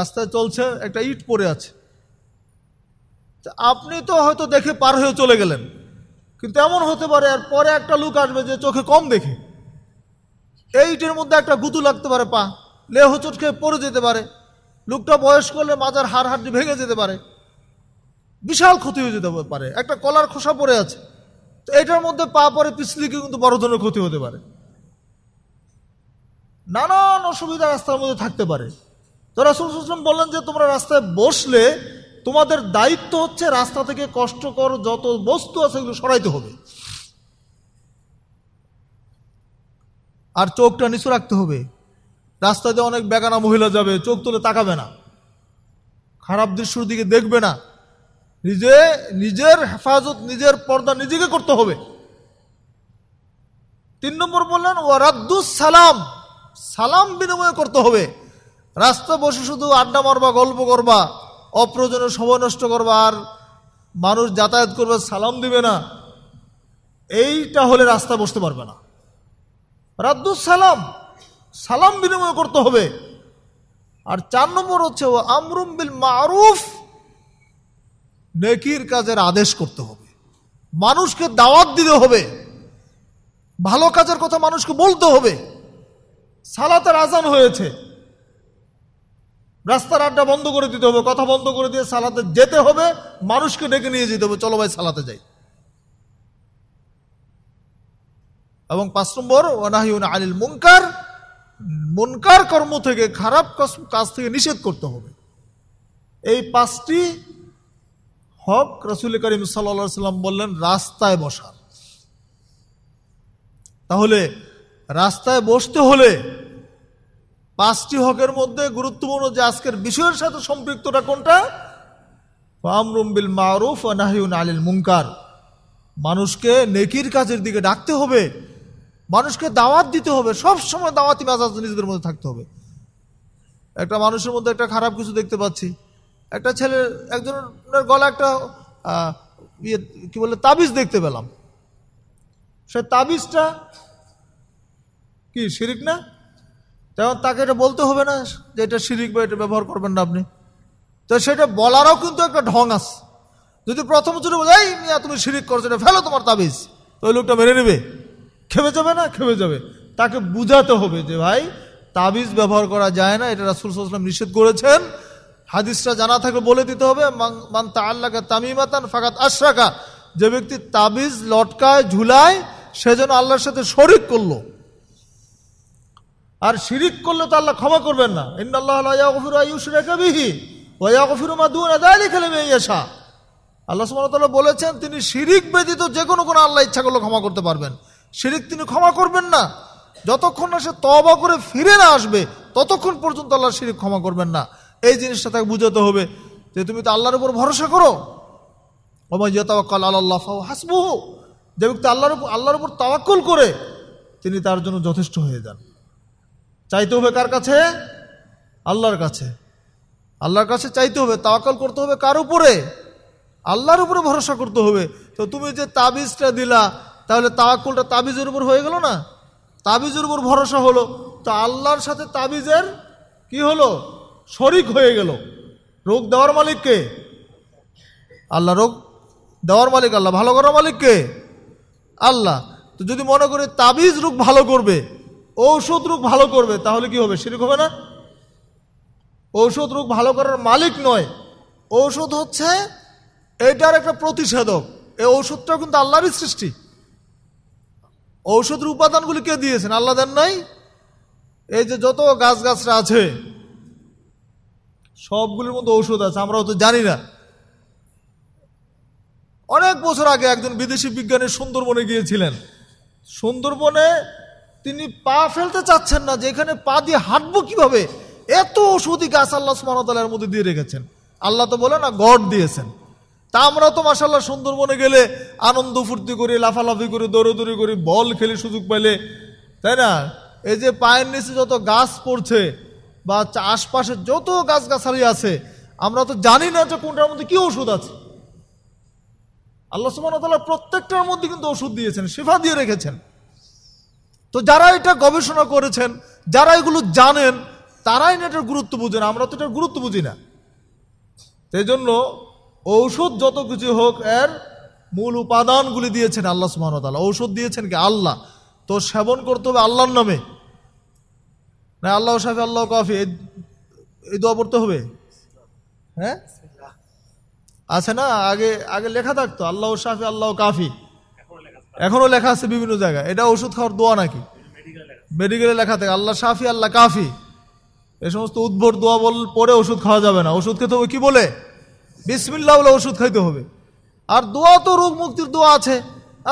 রাস্তায় চলছে একটা ইট পড়ে আছে আপনি তো হয়তো দেখে পার হয়ে চলে গেলেন কিন্তু এমন হতে পারে আর পরে একটা লোক আসবে যে চোখে কম দেখে এই ইটের মধ্যে একটা গুতু লাগতে পারে পা লেহ খেয়ে পড়ে যেতে পারে লোকটা বয়স করলে মাজার হাড় হাড়টি ভেঙে যেতে পারে বিশাল ক্ষতি হয়ে যেতে পারে একটা কলার খোসা পড়ে আছে তো এটার মধ্যে পা পরে পিছলিকে কিন্তু বড় ধরনের ক্ষতি হতে পারে নানান অসুবিধা রাস্তার মধ্যে থাকতে পারে তো রাসুল সুসলাম বললেন যে তোমরা রাস্তায় বসলে তোমাদের দায়িত্ব হচ্ছে রাস্তা থেকে কষ্টকর যত বস্তু আছে এগুলো সরাইতে হবে আর চোখটা নিচু রাখতে হবে রাস্তাতে অনেক বেগানা মহিলা যাবে চোখ তুলে তাকাবে না খারাপ দৃশ্যর দিকে দেখবে না নিজে নিজের হেফাজত নিজের পর্দা নিজেকে করতে হবে তিন নম্বর বললেন ওয়ারাদ্দুস সালাম সালাম বিনিময় করতে হবে রাস্তা বসে শুধু আড্ডা মারবা গল্প করবা অপ্রয়োজনীয় সময় নষ্ট করবা আর মানুষ যাতায়াত করবে সালাম দিবে না এইটা হলে রাস্তা বসতে পারবে না রাদ্দু সালাম সালাম বিনিময় করতে হবে আর চার নম্বর হচ্ছে ও আমরুম বিল মারুফ নেকির কাজের আদেশ করতে হবে মানুষকে দাওয়াত দিতে হবে ভালো কাজের কথা মানুষকে বলতে হবে সালাতের আজান হয়েছে রাস্তার আড্ডা বন্ধ করে দিতে হবে কথা বন্ধ করে দিয়ে সালাতে যেতে হবে মানুষকে ডেকে নিয়ে যেতে হবে চলো ভাই সালাতে যাই এবং পাঁচ নম্বর ওনাহিউন আলিল মুনকার মুনকার কর্ম থেকে খারাপ কাজ থেকে নিষেধ করতে হবে এই পাঁচটি হক রসুল করিম সাল্লা সাল্লাম বললেন রাস্তায় বসার তাহলে রাস্তায় বসতে হলে পাঁচটি হকের মধ্যে গুরুত্বপূর্ণ যে আজকের বিষয়ের সাথে সম্পৃক্তটা কোনটা আমরুম বিল মারুফ নাহিউন আলিল মুঙ্কার মানুষকে নেকির কাজের দিকে ডাকতে হবে মানুষকে দাওয়াত দিতে হবে সব সময় দাওয়াতি মেজাজ নিজেদের মধ্যে থাকতে হবে একটা মানুষের মধ্যে একটা খারাপ কিছু দেখতে পাচ্ছি একটা ছেলে একজনের গলা একটা ইয়ে কী বলে তাবিজ দেখতে পেলাম সে তাবিজটা কি শিরিক না তখন তাকে এটা বলতে হবে না যে এটা শিরিক বা এটা ব্যবহার করবেন না আপনি তো সেটা বলারও কিন্তু একটা ঢং আছে যদি প্রথম চুরি বলে এই মিয়া তুমি শিরিক করছো এটা ফেলো তোমার তাবিজ তো ওই লোকটা মেরে নেবে খেপে যাবে না খেপে যাবে তাকে বুঝাতে হবে যে ভাই তাবিজ ব্যবহার করা যায় না এটা রাসুল সাল্লাম নিষেধ করেছেন হাদিসটা জানা থাকলে বলে দিতে হবে মান তা আল্লাহকে তামিমাতান ফাকাত আশরাকা যে ব্যক্তি তাবিজ লটকায় ঝুলায় সেজন্য আল্লাহর সাথে শরিক করলো আর শিরিক করলে তো আল্লাহ ক্ষমা করবেন না ইন্দাল্লাহফিরুমাশা আল্লাহ সুমতলা বলেছেন তিনি শিরিক ব্যতীত যে কোনো কোনো আল্লাহ ইচ্ছা করলে ক্ষমা করতে পারবেন শিরিক তিনি ক্ষমা করবেন না যতক্ষণ না সে তবা করে ফিরে না আসবে ততক্ষণ পর্যন্ত আল্লাহ শিরিক ক্ষমা করবেন না এই জিনিসটা তাকে বুঝাতে হবে যে তুমি তো আল্লাহর উপর ভরসা করো ওমাইয়াতাওয়াক্কাল আল্লাহ হাসবুহু যে ব্যক্তি আল্লাহর উপর আল্লাহর উপর তাওয়াক্কুল করে তিনি তার জন্য যথেষ্ট হয়ে যান চাইতে হবে কার কাছে আল্লাহর কাছে আল্লাহর কাছে চাইতে হবে তাওয়াকাল করতে হবে কার উপরে আল্লাহর উপরে ভরসা করতে হবে তো তুমি যে তাবিজটা দিলা তাহলে তাওয়াক্কুলটা তাবিজের উপর হয়ে গেল না তাবিজের উপর ভরসা হলো তো আল্লাহর সাথে তাবিজের কি হলো শরিক হয়ে গেল রোগ দেওয়ার মালিককে আল্লাহ রোগ দেওয়ার মালিক আল্লাহ ভালো করার মালিককে আল্লাহ তো যদি মনে করি তাবিজ রোগ ভালো করবে ঔষধ রোগ ভালো করবে তাহলে কি হবে সেরকম হবে না ঔষধ রোগ ভালো করার মালিক নয় ঔষধ হচ্ছে এটার একটা প্রতিষেধক এই ঔষধটাও কিন্তু আল্লাহরই সৃষ্টি ঔষধের উপাদানগুলি কে দিয়েছেন আল্লাহ দেন নাই এই যে যত গাছগাছরা আছে সবগুলির মধ্যে ঔষধ আছে আমরাও তো জানি না অনেক বছর আগে একজন বিদেশি বিজ্ঞানী সুন্দরবনে গিয়েছিলেন সুন্দরবনে তিনি পা ফেলতে চাচ্ছেন না যে এখানে পা দিয়ে হাঁটবো কিভাবে এত ওষুধই গাছ আল্লাহ সুমানতালার মধ্যে দিয়ে রেখেছেন আল্লাহ তো বলে না গড় দিয়েছেন তা আমরা তো মাসাল্লাহ সুন্দরবনে গেলে আনন্দ ফুর্তি করি লাফালাফি করি দৌড়দৌড়ি করি বল খেলে সুযোগ পাইলে তাই না এই যে পায়ের নিচে যত গাছ পড়ছে বা আশপাশে যত গাছগাছালি আছে আমরা তো জানি না যে কোনটার মধ্যে কি ওষুধ আছে আল্লাহ সুবাহ প্রত্যেকটার মধ্যে কিন্তু ওষুধ দিয়েছেন শিফা দিয়ে রেখেছেন তো যারা এটা গবেষণা করেছেন যারা এগুলো জানেন তারাই না এটার গুরুত্ব বুঝে না আমরা তো এটার গুরুত্ব বুঝি না সেই জন্য ঔষধ যত কিছু হোক এর মূল উপাদানগুলি দিয়েছেন আল্লাহ সুমতাল্লাহ ঔষধ দিয়েছেন কি আল্লাহ তো সেবন করতে হবে আল্লাহর নামে না আল্লাহ সাহেব আল্লাহ কফি এই দোয়া পড়তে হবে হ্যাঁ আছে না আগে আগে লেখা থাকতো আল্লাহ সাহেব আল্লাহ কাফি এখনও লেখা আছে বিভিন্ন জায়গায় এটা ওষুধ খাওয়ার দোয়া নাকি মেডিকেলে লেখা থাকে আল্লাহ সাফি আল্লাহ কাফি এ সমস্ত উদ্ভর দোয়া বল পরে ওষুধ খাওয়া যাবে না ওষুধ খেতে হবে কী বলে বিসমিল্লা বলে ওষুধ খাইতে হবে আর দোয়া তো রোগ মুক্তির দোয়া আছে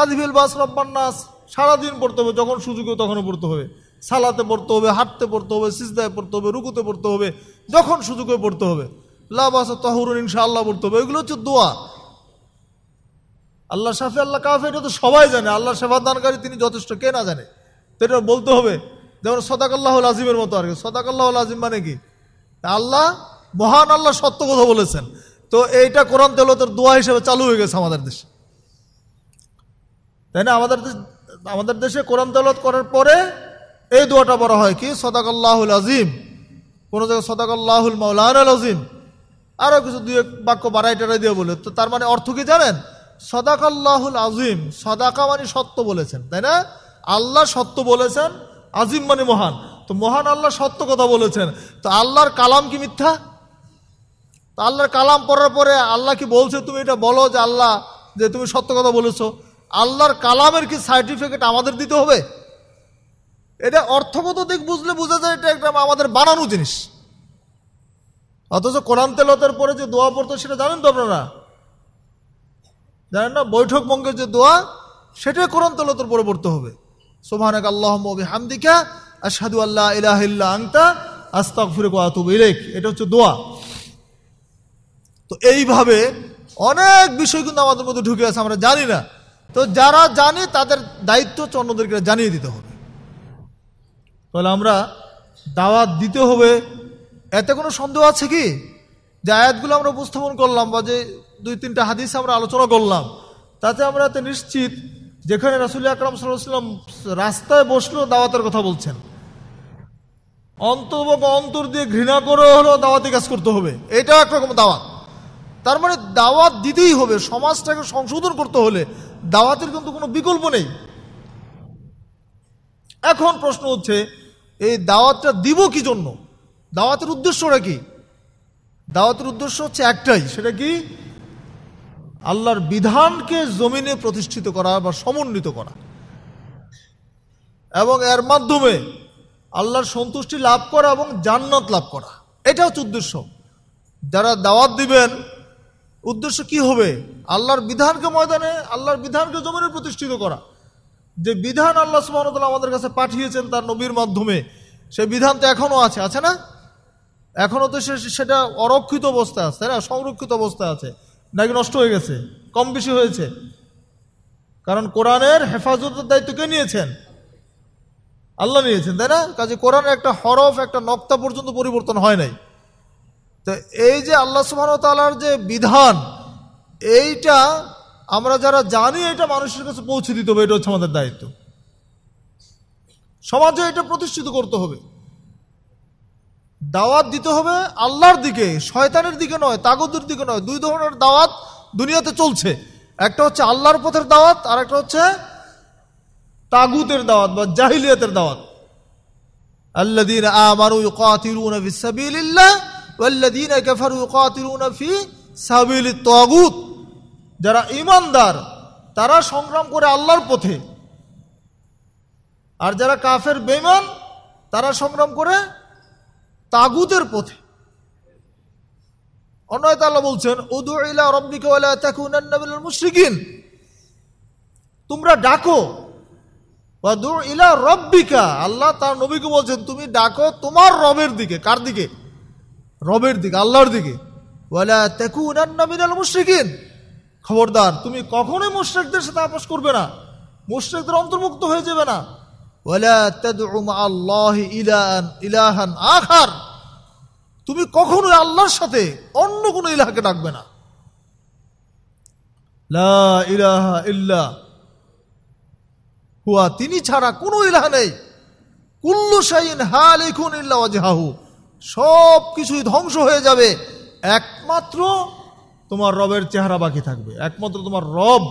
আজভিল বাস রব্বান্নাস সারাদিন পড়তে হবে যখন সুযোগ তখনও পড়তে হবে সালাতে পড়তে হবে হাঁটতে পড়তে হবে সিজদায় পড়তে হবে রুকুতে পড়তে হবে যখন সুযোগে পড়তে হবে লাভ আসা তহরুন আল্লাহ পড়তে হবে এগুলো হচ্ছে দোয়া আল্লাহ সাফে আল্লাহ কাফে এটা তো সবাই জানে আল্লাহ সাফা দানকারী তিনি যথেষ্ট কে না জানে তো এটা বলতে হবে যেমন সদাক আল্লাহুল আজিমের মতো আর কি সদাক আল্লাহ আজিম মানে কি আল্লাহ মহান আল্লাহ সত্য কথা বলেছেন তো এইটা কোরআন তেলতের দোয়া হিসেবে চালু হয়ে গেছে আমাদের দেশে তাই না আমাদের আমাদের দেশে কোরআন তেলত করার পরে এই দোয়াটা বড় হয় কি সদাক সদাকাল্লাহুল আজিম কোনো জায়গায় সদাক আল্লাহুল মৌলান আল আজিম আরও কিছু দুই এক বাক্য বাড়াই টাড়াই দিয়ে বলে তো তার মানে অর্থ কি জানেন সদাকাল্লাহুল আজিম সদাকা মানে সত্য বলেছেন তাই না আল্লাহ সত্য বলেছেন আজিম মানে মহান তো মহান আল্লাহ সত্য কথা বলেছেন তো আল্লাহর কালাম কি মিথ্যা তো আল্লাহর কালাম পড়ার পরে আল্লাহ কি বলছে তুমি এটা বলো যে আল্লাহ যে তুমি সত্য কথা বলেছো আল্লাহর কালামের কি সার্টিফিকেট আমাদের দিতে হবে এটা অর্থগত দিক বুঝলে বোঝা যায় এটা একটা আমাদের বানানো জিনিস অথচ কোরআন তেলতের পরে যে দোয়া পড়তো সেটা জানেন তো আপনারা জানেন না বৈঠক বঙ্গের যে দোয়া সেটাই কোরআন তলতর পরিবর্ত হবে সোমানাক আল্লাহ হামদিকা আসাদু আল্লাহ ইলাহিল্লা আংতা আস্তাক ফুরে কোয়াতুব ইলেক এটা হচ্ছে দোয়া তো এইভাবে অনেক বিষয় কিন্তু আমাদের মধ্যে ঢুকে আছে আমরা জানি না তো যারা জানে তাদের দায়িত্ব হচ্ছে অন্যদেরকে জানিয়ে দিতে হবে তাহলে আমরা দাওয়াত দিতে হবে এতে কোনো সন্দেহ আছে কি যে আয়াতগুলো আমরা উপস্থাপন করলাম বা যে দুই তিনটা হাদিস আমরা আলোচনা করলাম তাতে আমরা তো নিশ্চিত যেখানে রাসুল আকরাম সাল্লাম রাস্তায় বসলো দাওয়াতের কথা বলছেন অন্তর অন্তর দিয়ে ঘৃণা করে হলেও দাওয়াতি কাজ করতে হবে এটাও একরকম দাওয়াত তার মানে দাওয়াত দিতেই হবে সমাজটাকে সংশোধন করতে হলে দাওয়াতের কিন্তু কোনো বিকল্প নেই এখন প্রশ্ন হচ্ছে এই দাওয়াতটা দিব কি জন্য দাওয়াতের উদ্দেশ্যটা কি দাওয়াতের উদ্দেশ্য হচ্ছে একটাই সেটা কি আল্লাহর বিধানকে জমিনে প্রতিষ্ঠিত করা বা সমন্বিত করা এবং এর মাধ্যমে আল্লাহর সন্তুষ্টি লাভ করা এবং জান্নাত লাভ করা এটা হচ্ছে উদ্দেশ্য যারা দাওয়াত দিবেন উদ্দেশ্য কি হবে আল্লাহর বিধানকে ময়দানে আল্লাহর বিধানকে জমিনে প্রতিষ্ঠিত করা যে বিধান আল্লাহ সুবাহতাল্লাহ আমাদের কাছে পাঠিয়েছেন তার নবীর মাধ্যমে সেই বিধান তো এখনও আছে আছে না এখনও তো সে সেটা অরক্ষিত অবস্থায় আছে তাই না সংরক্ষিত অবস্থায় আছে নাকি নষ্ট হয়ে গেছে কম বেশি হয়েছে কারণ কোরআনের হেফাজতের দায়িত্ব কে নিয়েছেন আল্লাহ নিয়েছেন তাই না কাজে কোরআনের একটা হরফ একটা নক্তা পর্যন্ত পরিবর্তন হয় নাই তো এই যে আল্লাহ সুবাহতালার যে বিধান এইটা আমরা যারা জানি এটা মানুষের কাছে পৌঁছে দিতে হবে এটা হচ্ছে আমাদের দায়িত্ব সমাজে এটা প্রতিষ্ঠিত করতে হবে দাওয়াত দিতে হবে আল্লাহর দিকে শয়তানের দিকে নয় তাগতের দিকে নয় দুই ধরনের দাওয়াত দুনিয়াতে চলছে একটা হচ্ছে আল্লাহর পথের দাওয়াত আর একটা হচ্ছে তাগুতের দাওয়াত বা জাহিলিয়াতের দাওয়াত আল্লাদিন আমারু ইউকাতিলুনা ফিসাবিলিল্লাহ ওয়াল্লাদিন কাফারু ইউকাতিলুনা ফি সাবিলি তাগুত যারা ইমানদার তারা সংগ্রাম করে আল্লাহর পথে আর যারা কাফের বেমান তারা সংগ্রাম করে তাগুতের পথে অন্য তাল্লাহ বলছেন উদু ইলা রব্বিকে মুশরিকিন তোমরা ডাকো ইলা রব্বিকা আল্লাহ তার নবীকে বলছেন তুমি ডাকো তোমার রবের দিকে কার দিকে রবের দিকে আল্লাহর দিকে মুশ্রিকিন খবরদার তুমি কখনোই মুশ্রেকদের সাথে আপোষ করবে না মুশ্রেকদের অন্তর্ভুক্ত হয়ে যাবে না ইলাহান আখার তুমি কখনো আল্লাহর সাথে অন্য কোনো ইলাহাকে ডাকবে না লা ইলাহা হুয়া তিনি ছাড়া কোনো ইলাহা নেই কুল্লু সব কিছুই ধ্বংস হয়ে যাবে একমাত্র তোমার রবের চেহারা বাকি থাকবে একমাত্র তোমার রব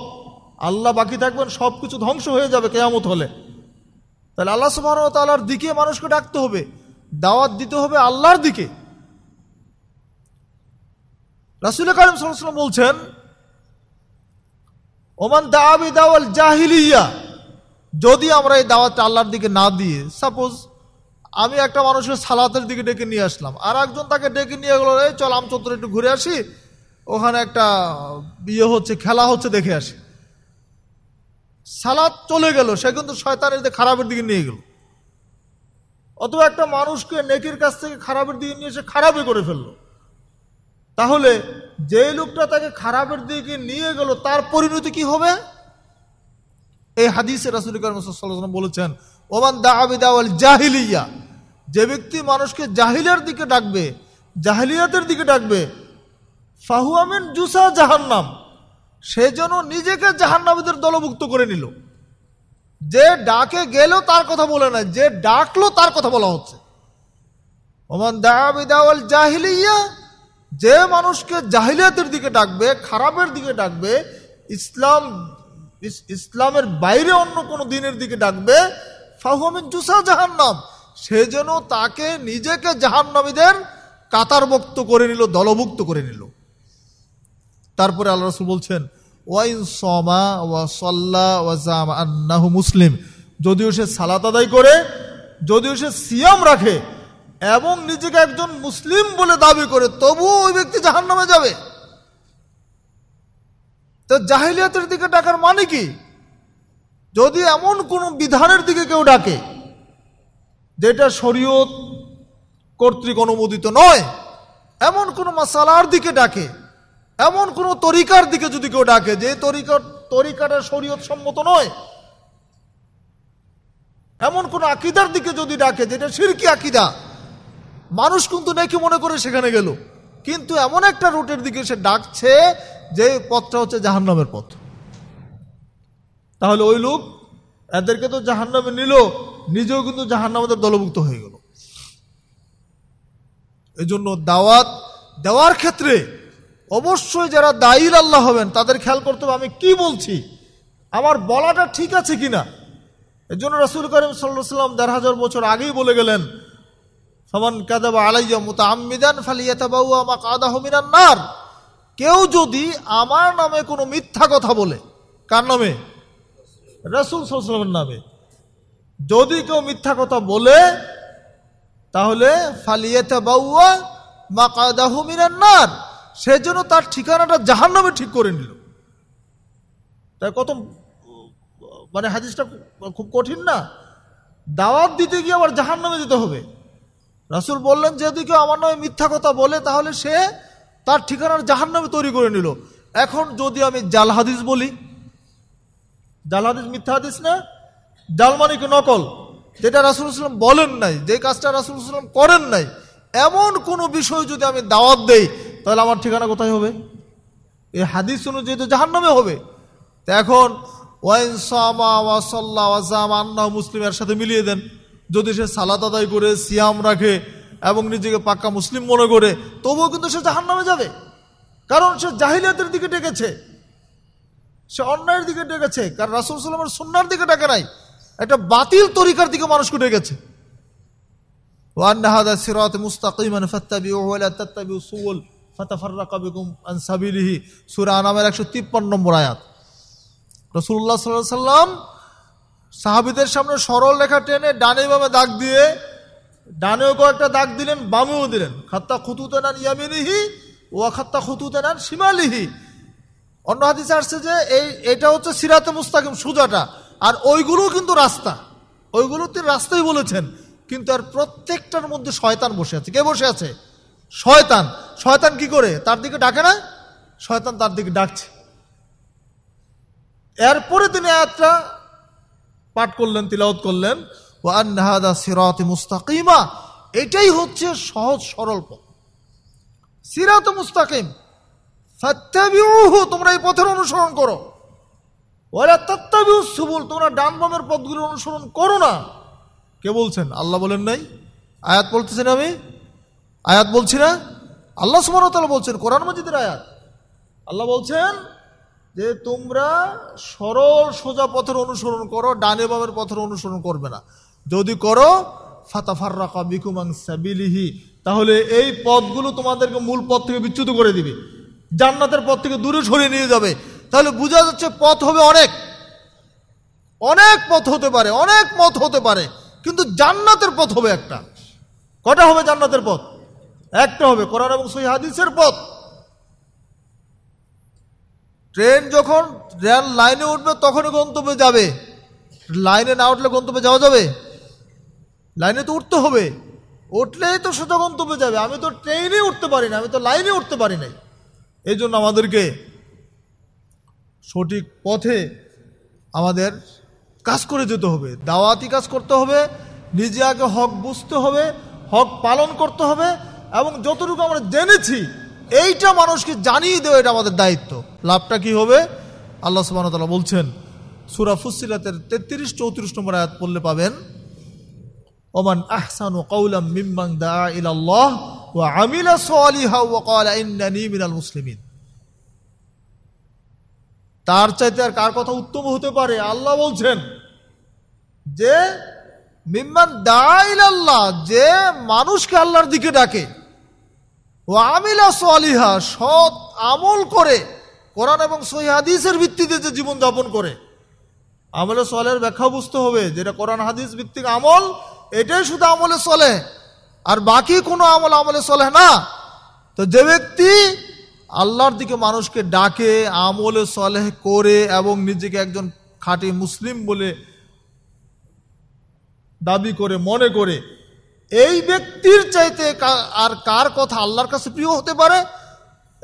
আল্লাহ বাকি থাকবেন সব কিছু ধ্বংস হয়ে যাবে কেয়ামত হলে তাহলে আল্লাহ সুবাহ তাল্লার দিকে মানুষকে ডাকতে হবে দাওয়াত দিতে হবে আল্লাহর দিকে রাসুল কালিম সাল্লাম বলছেন ওমান দাবি দাওয়াল জাহিলিয়া যদি আমরা এই দাওয়াতটা আল্লাহর দিকে না দিয়ে সাপোজ আমি একটা মানুষের সালাতের দিকে ডেকে নিয়ে আসলাম আর একজন তাকে ডেকে নিয়ে গেলো এই চল আমচত্বরে একটু ঘুরে আসি ওখানে একটা ইয়ে হচ্ছে খেলা হচ্ছে দেখে আসি সালাদ চলে গেল সে কিন্তু শয়তানের যে খারাপের দিকে নিয়ে গেল অথবা একটা মানুষকে নেকির কাছ থেকে খারাপের দিকে নিয়ে সে খারাপই করে ফেললো তাহলে যে লোকটা তাকে খারাপের দিকে নিয়ে গেল তার পরিণতি কি হবে এই হাদিসে রাসুল করিমসাল্লাম বলেছেন ওমান দা আবিদাওয়াল জাহিলিয়া যে ব্যক্তি মানুষকে জাহিলিয়ার দিকে ডাকবে জাহিলিয়াতের দিকে ডাকবে ফাহুয়ামিন জুসা জাহান্নাম সে যেন নিজেকে জাহান্নাবীদের দলভুক্ত করে নিল যে ডাকে গেলেও তার কথা বলে না যে ডাকলো তার কথা বলা হচ্ছে ওমান দাবিদাওয়াল জাহিলিয়া যে মানুষকে জাহিলিয়াতের দিকে ডাকবে খারাপের দিকে ডাকবে ইসলাম ইসলামের বাইরে অন্য কোনো দিনের দিকে ডাকবে ফাহুমিন জুসা জাহান্নাম সে যেন তাকে নিজেকে জাহান্নামীদের কাতারভুক্ত করে নিল দলভুক্ত করে নিল তারপরে আল্লাহ রসুল বলছেন ওয়া মুসলিম যদিও সে সালাত আদায় করে যদিও সে সিয়াম রাখে এবং নিজেকে একজন মুসলিম বলে দাবি করে তবুও ওই ব্যক্তি জাহান নামে যাবে তো জাহিলিয়াতের দিকে ডাকার মানে কি যদি এমন কোনো বিধানের দিকে কেউ ডাকে যেটা শরীয়ত কর্তৃক অনুমোদিত নয় এমন কোনো মাসালার দিকে ডাকে এমন কোন তরিকার দিকে যদি কেউ ডাকে যে তরিকার তরিকাটা শরীয়ত সম্মত নয় এমন কোন আকিদার দিকে যদি ডাকে যেটা সিরকি আকিদা মানুষ কিন্তু নাকি মনে করে সেখানে গেল কিন্তু এমন একটা রুটের দিকে সে ডাকছে যে পথটা হচ্ছে জাহান্নামের পথ তাহলে ওই লোক এদেরকে তো জাহান্নামে নিল নিজেও কিন্তু জাহান্নামাদের দলভুক্ত হয়ে গেল এজন্য দাওয়াত দেওয়ার ক্ষেত্রে অবশ্যই যারা দায়ীর আল্লাহ হবেন তাদের খেয়াল করতে হবে আমি কি বলছি আমার বলাটা ঠিক আছে কি না এর জন্য রাসুল করিম সাল্লাহ সাল্লাম দেড় হাজার বছর আগেই বলে গেলেন সমান কাদাবা আলাইয়া মুতা আমিদান ফালিয়াতাবাউ আমা কাদা হমিনান নার কেউ যদি আমার নামে কোনো মিথ্যা কথা বলে কার নামে রাসুল সাল্লামের নামে যদি কেউ মিথ্যা কথা বলে তাহলে ফালিয়াতাবাউয়া মা কাদা হমিনান নার সেজন্য তার ঠিকানাটা জাহান নামে ঠিক করে নিল তাই কত মানে হাদিসটা খুব কঠিন না দাওয়াত দিতে গিয়ে আবার জাহান নামে যেতে হবে রাসুল বললেন যেহেতু কেউ আমার নামে মিথ্যা কথা বলে তাহলে সে তার ঠিকানার জাহান নামে তৈরি করে নিল এখন যদি আমি জাল হাদিস বলি জাল হাদিস মিথ্যা হাদিস না জাল মানে কি নকল যেটা রাসুল ইসলাম বলেন নাই যে কাজটা রাসুল ইসলাম করেন নাই এমন কোনো বিষয় যদি আমি দাওয়াত দেই তাহলে আমার ঠিকানা কোথায় হবে এই হাদিস অনুযায়ী তো জাহান্নামে হবে এখন আন্না মুসলিমের সাথে মিলিয়ে দেন যদি সে সালাদ আদায় করে সিয়াম রাখে এবং নিজেকে পাক্কা মুসলিম মনে করে তবুও কিন্তু সে জাহান্নামে যাবে কারণ সে জাহিলিয়াতের দিকে ডেকেছে সে অন্যায়ের দিকে ডেকেছে কারণ রাসুল সাল্লামের সুন্নার দিকে ডেকে নাই একটা বাতিল তরিকার দিকে মানুষকে ডেকেছে ওয়ান্না হাদা সিরাত মুস্তাকিম ফাত্তাবিউ ওয়ালা তাত্তাবিউ সুউল ফাতাফাররা কবিকুম আনসাবিলিহি সুরা আনামের একশো তিপ্পান্ন নম্বর আয়াত রসুল্লাহ সাল্লাহ সাহাবিদের সামনে সরল রেখা টেনে ডানে বামে দাগ দিয়ে ডানেও কয়েকটা দাগ দিলেন বামেও দিলেন খাত্তা খুতুতে নেন ইয়ামিনিহি ও খাত্তা খুতুতে নেন সীমালিহি অন্য হাতি আসছে যে এই এটা হচ্ছে সিরাতে মুস্তাকিম সুজাটা আর ওইগুলো কিন্তু রাস্তা ওইগুলো তিনি রাস্তাই বলেছেন কিন্তু আর প্রত্যেকটার মধ্যে শয়তান বসে আছে কে বসে আছে শয়তান শয়তান কি করে তার দিকে ডাকে না শয়তান তার দিকে ডাকছে এরপরে তিনি আয়াতটা পাঠ করলেন তিলাওত করলেন ও আন্নাহাদা সিরাতে মুস্তাকিমা এটাই হচ্ছে সহজ সরল পথ সিরাত মুস্তাকিম সত্যাবিহু তোমরা এই পথের অনুসরণ করো ওরা তত্ত্বাবিহু সুবুল তোমরা ডান বামের পথগুলো অনুসরণ করো না কে বলছেন আল্লাহ বলেন নাই আয়াত বলতেছেন আমি আয়াত বলছি না আল্লাহ সুমনতলা বলছেন কোরআন মজিদের আয়াত আল্লাহ বলছেন যে তোমরা সরল সোজা পথের অনুসরণ করো ডানে বাবের পথের অনুসরণ করবে না যদি করো ফাতাফাররা বিকুমাং সাবিলিহি তাহলে এই পথগুলো তোমাদেরকে মূল পথ থেকে বিচ্যুত করে দিবে জান্নাতের পথ থেকে দূরে সরিয়ে নিয়ে যাবে তাহলে বোঝা যাচ্ছে পথ হবে অনেক অনেক পথ হতে পারে অনেক মত হতে পারে কিন্তু জান্নাতের পথ হবে একটা কটা হবে জান্নাতের পথ একটা হবে কোরআন এবং সহি হাদিসের পথ ট্রেন যখন রেল লাইনে উঠবে তখনই গন্তব্যে যাবে লাইনে না উঠলে গন্তব্যে যাওয়া যাবে লাইনে তো উঠতে হবে উঠলেই তো সোজা গন্তব্যে যাবে আমি তো ট্রেনে উঠতে পারি না আমি তো লাইনে উঠতে পারি নাই এই জন্য আমাদেরকে সঠিক পথে আমাদের কাজ করে যেতে হবে দাওয়াতি কাজ করতে হবে নিজে আগে হক বুঝতে হবে হক পালন করতে হবে এবং যতটুকু আমরা জেনেছি এইটা মানুষকে জানিয়ে দেওয়া এটা আমাদের দায়িত্ব লাভটা কি হবে আল্লাহ সুবাহ তালা বলছেন সুরা ফুসিলাতের তেত্রিশ চৌত্রিশ নম্বর আয়াত পড়লে পাবেন ওমান আহসান ও কৌলাম দা ইলাল্লাহ ও আমিলা সোয়ালিহা ও কলা ইন্নানি মিনাল মুসলিমিন তার চাইতে আর কার কথা উত্তম হতে পারে আল্লাহ বলছেন যে মিম্মান দা ইলাল্লাহ যে মানুষকে আল্লাহর দিকে ডাকে ও আমিলা সৎ আমল করে কোরআন এবং হাদিসের ভিত্তিতে যে জীবনযাপন করে আমলে সোয়ালের ব্যাখ্যা বুঝতে হবে যেটা কোরআন হাদিস ভিত্তিক আমল এটাই শুধু আমলে চলে আর বাকি কোনো আমল আমলে চলে না তো যে ব্যক্তি আল্লাহর দিকে মানুষকে ডাকে আমলে সলেহ করে এবং নিজেকে একজন খাঁটি মুসলিম বলে দাবি করে মনে করে এই ব্যক্তির চাইতে আর কার কথা আল্লাহর কাছে প্রিয় হতে পারে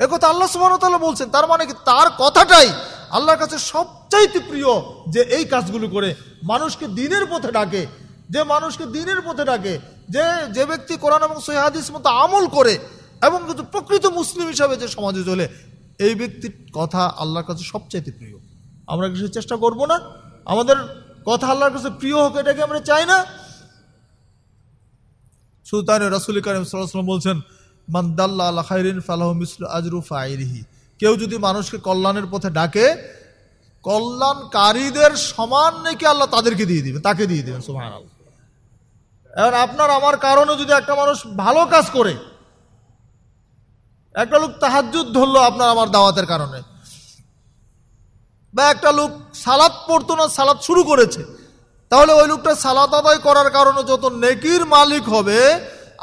একথা আল্লাহ সুবাহতাল্লাহ বলছেন তার মানে কি তার কথাটাই আল্লাহর কাছে সবচাইতে প্রিয় যে এই কাজগুলো করে মানুষকে দিনের পথে ডাকে যে মানুষকে দিনের পথে ডাকে যে যে ব্যক্তি কোরআন এবং সৈহাদিস মতো আমল করে এবং কিন্তু প্রকৃত মুসলিম হিসাবে যে সমাজে চলে এই ব্যক্তির কথা আল্লাহর কাছে সবচাইতে প্রিয় আমরা কিছু চেষ্টা করব না আমাদের কথা আল্লাহর কাছে প্রিয় হোক এটাকে আমরা চাই না শুধু রসুল নয় রাসুল করিম সাল্লাম বলছেন মান্দাল্লা আল্লাহ খাইরিন ফালাহ মিসল আজরু ফাইরিহি কেউ যদি মানুষকে কল্যাণের পথে ডাকে কল্যাণকারীদের সমান নাকি আল্লাহ তাদেরকে দিয়ে দিবেন তাকে দিয়ে দেবেন সুমান আল্লাহ এবার আপনার আমার কারণে যদি একটা মানুষ ভালো কাজ করে একটা লোক তাহাজুদ ধরলো আপনার আমার দাওয়াতের কারণে বা একটা লোক সালাদ পড়তো না সালাদ শুরু করেছে তাহলে ওই লোকটা সালাত আদায় করার কারণে যত নেকির মালিক হবে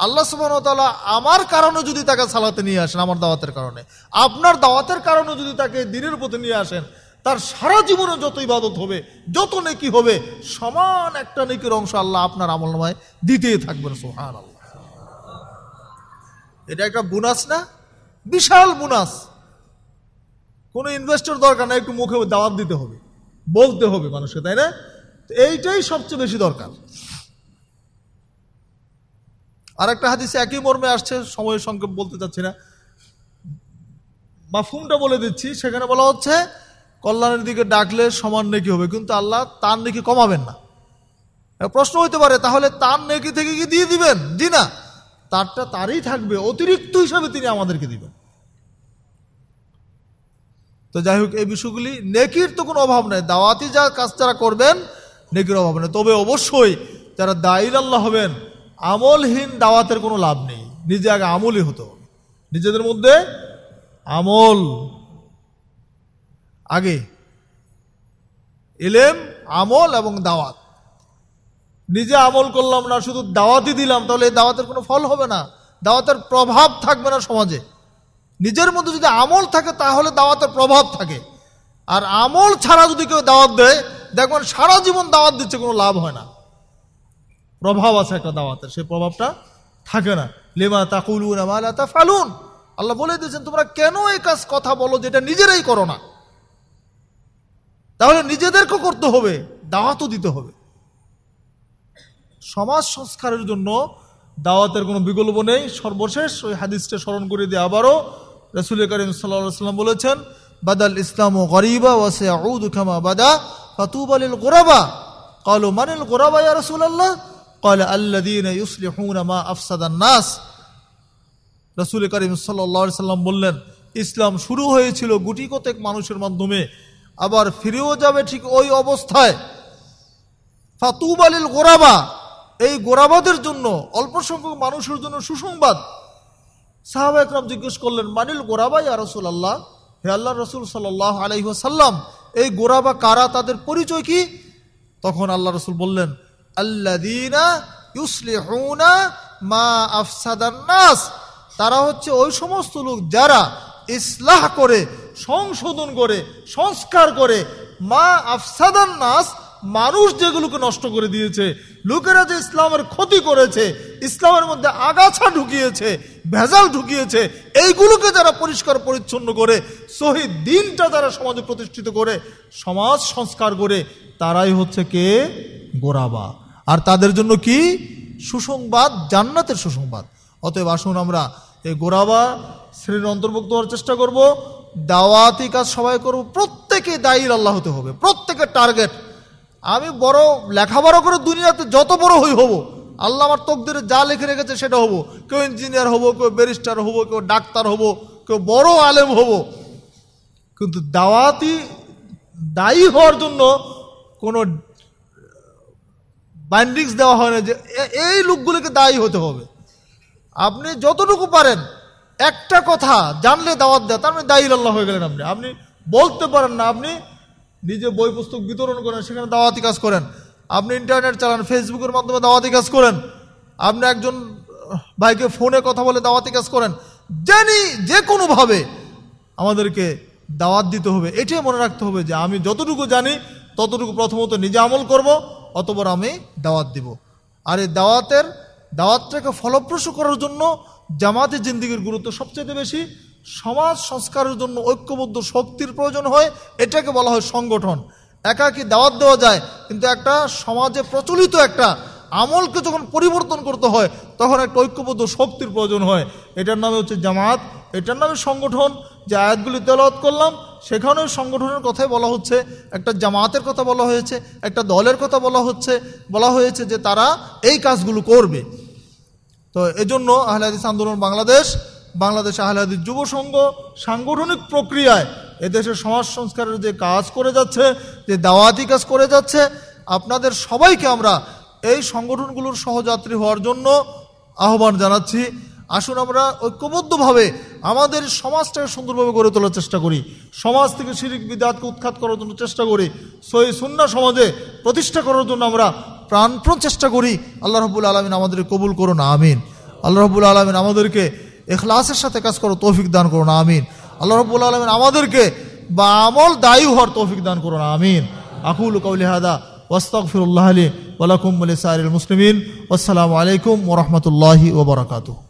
আল্লাহ সুবাহতাল্লাহ আমার কারণে যদি তাকে সালাতে নিয়ে আসেন আমার দাওয়াতের কারণে আপনার দাওয়াতের কারণে যদি তাকে দিনের প্রতি নিয়ে আসেন তার সারা জীবনে যত ইবাদত হবে যত নেকি হবে সমান একটা নেকির অংশ আল্লাহ আপনার আমল নামায় দিতেই থাকবেন সোহান আল্লাহ এটা একটা বোনাস না বিশাল বোনাস কোনো ইনভেস্টর দরকার না একটু মুখে দাওয়াত দিতে হবে বলতে হবে মানুষকে তাই না এইটাই সবচেয়ে বেশি দরকার আর একটা হাদিসে একই মর্মে আসছে সময় সংক্ষেপ বলতে চাচ্ছি না মাফুমটা বলে দিচ্ছি সেখানে বলা হচ্ছে কল্যাণের দিকে ডাকলে সমান নেকি হবে কিন্তু আল্লাহ তার নেকি কমাবেন না প্রশ্ন হইতে পারে তাহলে তার নেকি থেকে কি দিয়ে দিবেন জি না তারটা তারই থাকবে অতিরিক্ত হিসাবে তিনি আমাদেরকে দিবেন তো যাই হোক এই বিষয়গুলি নেকির তো কোনো অভাব নাই দাওয়াতি যা কাজ যারা করবেন নেকির অভাব নেই তবে অবশ্যই যারা দায়ীর আল্লাহ হবেন আমলহীন দাওয়াতের কোনো লাভ নেই নিজে আগে আমলই হতো নিজেদের মধ্যে আমল আগে এলেম আমল এবং দাওয়াত নিজে আমল করলাম না শুধু দাওয়াতই দিলাম তাহলে এই দাওয়াতের কোনো ফল হবে না দাওয়াতের প্রভাব থাকবে না সমাজে নিজের মধ্যে যদি আমল থাকে তাহলে দাওয়াতের প্রভাব থাকে আর আমল ছাড়া যদি কেউ দাওয়াত দেয় দেখবেন মানে সারা জীবন দাওয়াত দিচ্ছে কোনো লাভ হয় না প্রভাব আছে একটা দাওয়াতের সেই প্রভাবটা থাকে না লেমা তাকুলুন আমালা তা ফালুন আল্লাহ বলে দিয়েছেন তোমরা কেন এই কাজ কথা বলো যেটা নিজেরাই করো না তাহলে নিজেদেরকে করতে হবে দাওয়াতও দিতে হবে সমাজ সংস্কারের জন্য দাওয়াতের কোনো বিকল্প নেই সর্বশেষ ওই হাদিসটা স্মরণ করে দিয়ে আবারও রসুল করিম সাল্লাহ সাল্লাম বলেছেন বাদাল ইসলাম গরিবা ওয়াসে আউদ খামা বাদা ফাতুব আলিল গোরাবা قالوا من الغرباء يا رسول الله قال الذين يصلحون ما أفسد الناس রসুল করিম সাল্লা সাল্লাম বললেন ইসলাম শুরু হয়েছিল গুটি কতেক মানুষের মাধ্যমে আবার ফিরেও যাবে ঠিক ওই অবস্থায় ফাতুব আলিল গোরাবা এই গোরাবাদের জন্য অল্প সংখ্যক মানুষের জন্য সুসংবাদ সাহাবাহাম জিজ্ঞেস করলেন মানিল গোরাবা ইয়া রসুল আল্লাহ হে আল্লাহ রসুল সাল্লাহ আলহিহাসাল্লাম এই গোরা বা কারা তাদের পরিচয় কি তখন আল্লাহ রসুল বললেন আল্লাদিনা মা তারা হচ্ছে ওই সমস্ত লোক যারা ইসলাহ করে সংশোধন করে সংস্কার করে মা নাস মানুষ যেগুলোকে নষ্ট করে দিয়েছে লোকেরা যে ইসলামের ক্ষতি করেছে ইসলামের মধ্যে আগাছা ঢুকিয়েছে ভেজাল ঢুকিয়েছে এইগুলোকে যারা পরিষ্কার পরিচ্ছন্ন করে শহীদ দিনটা যারা সমাজে প্রতিষ্ঠিত করে সমাজ সংস্কার করে তারাই হচ্ছে কে গোরাবা আর তাদের জন্য কি সুসংবাদ জান্নাতের সুসংবাদ অতএব আসুন আমরা এই গোরাবা শ্রেণীর অন্তর্ভুক্ত হওয়ার চেষ্টা করব দাওয়াতি কাজ সবাই করব প্রত্যেকে দায়ী আল্লাহ হতে হবে প্রত্যেকের টার্গেট আমি বড় লেখাপড়া করে দুনিয়াতে যত বড় হই হব আল্লাহ আমার তকদিরে যা লিখে রেখেছে সেটা হব কেউ ইঞ্জিনিয়ার হব কেউ ব্যারিস্টার হবো কেউ ডাক্তার হব কেউ বড় আলেম হব কিন্তু দাওয়াতি দায়ী হওয়ার জন্য কোনো বাইন্ডিংস দেওয়া হয় না যে এই লোকগুলোকে দায়ী হতে হবে আপনি যতটুকু পারেন একটা কথা জানলে দাওয়াত দেয় তার মানে দায়ী আল্লাহ হয়ে গেলেন আপনি আপনি বলতে পারেন না আপনি নিজে বই পুস্তক বিতরণ করেন সেখানে দাওয়াতি কাজ করেন আপনি ইন্টারনেট চালান ফেসবুকের মাধ্যমে দাওয়াতি কাজ করেন আপনি একজন ভাইকে ফোনে কথা বলে দাওয়াতি কাজ করেন জানি যে কোনোভাবে আমাদেরকে দাওয়াত দিতে হবে এটাই মনে রাখতে হবে যে আমি যতটুকু জানি ততটুকু প্রথমত নিজে আমল করব অতবার আমি দাওয়াত দিব আর এই দাওয়াতের দাওয়াতটাকে ফলপ্রসূ করার জন্য জামাতে জিন্দিগির গুরুত্ব সবচেয়ে বেশি সমাজ সংস্কারের জন্য ঐক্যবদ্ধ শক্তির প্রয়োজন হয় এটাকে বলা হয় সংগঠন একাকি দাওয়াত দেওয়া যায় কিন্তু একটা সমাজে প্রচলিত একটা আমলকে যখন পরিবর্তন করতে হয় তখন একটা ঐক্যবদ্ধ শক্তির প্রয়োজন হয় এটার নামে হচ্ছে জামাত এটার নামে সংগঠন যে আয়াতগুলি তেলাওয়াত করলাম সেখানেও সংগঠনের কথাই বলা হচ্ছে একটা জামাতের কথা বলা হয়েছে একটা দলের কথা বলা হচ্ছে বলা হয়েছে যে তারা এই কাজগুলো করবে তো এজন্য আহলাদিস আন্দোলন বাংলাদেশ বাংলাদেশ আহলাদি যুব সংঘ সাংগঠনিক প্রক্রিয়ায় এদেশের সমাজ সংস্কারের যে কাজ করে যাচ্ছে যে দাওয়াতি কাজ করে যাচ্ছে আপনাদের সবাইকে আমরা এই সংগঠনগুলোর সহযাত্রী হওয়ার জন্য আহ্বান জানাচ্ছি আসুন আমরা ঐক্যবদ্ধভাবে আমাদের সমাজটাকে সুন্দরভাবে গড়ে তোলার চেষ্টা করি সমাজ থেকে শিরিক বিদাতকে উৎখাত করার জন্য চেষ্টা করি সই সুন্না সমাজে প্রতিষ্ঠা করার জন্য আমরা প্রাণপ্রণ চেষ্টা করি আল্লাহ রবুল আলমিন আমাদের কবুল করুন আমিন আল্লাহ রবুল আলমিন আমাদেরকে এখলাসের সাথে কাজ করো তৌফিক দান করুন আমিন আল্লাহ রব্বুল আলমিন আমাদেরকে বা আমল দায়ী হওয়ার তৌফিক দান করুন আমিন আকুল কৌলিহাদা ওয়াস্তকফিরুল্লাহ আলী ওয়ালাকুম সাইল মুসলিমিন আসসালামু আলাইকুম ওরহমতুল্লাহি ওবরাকাতু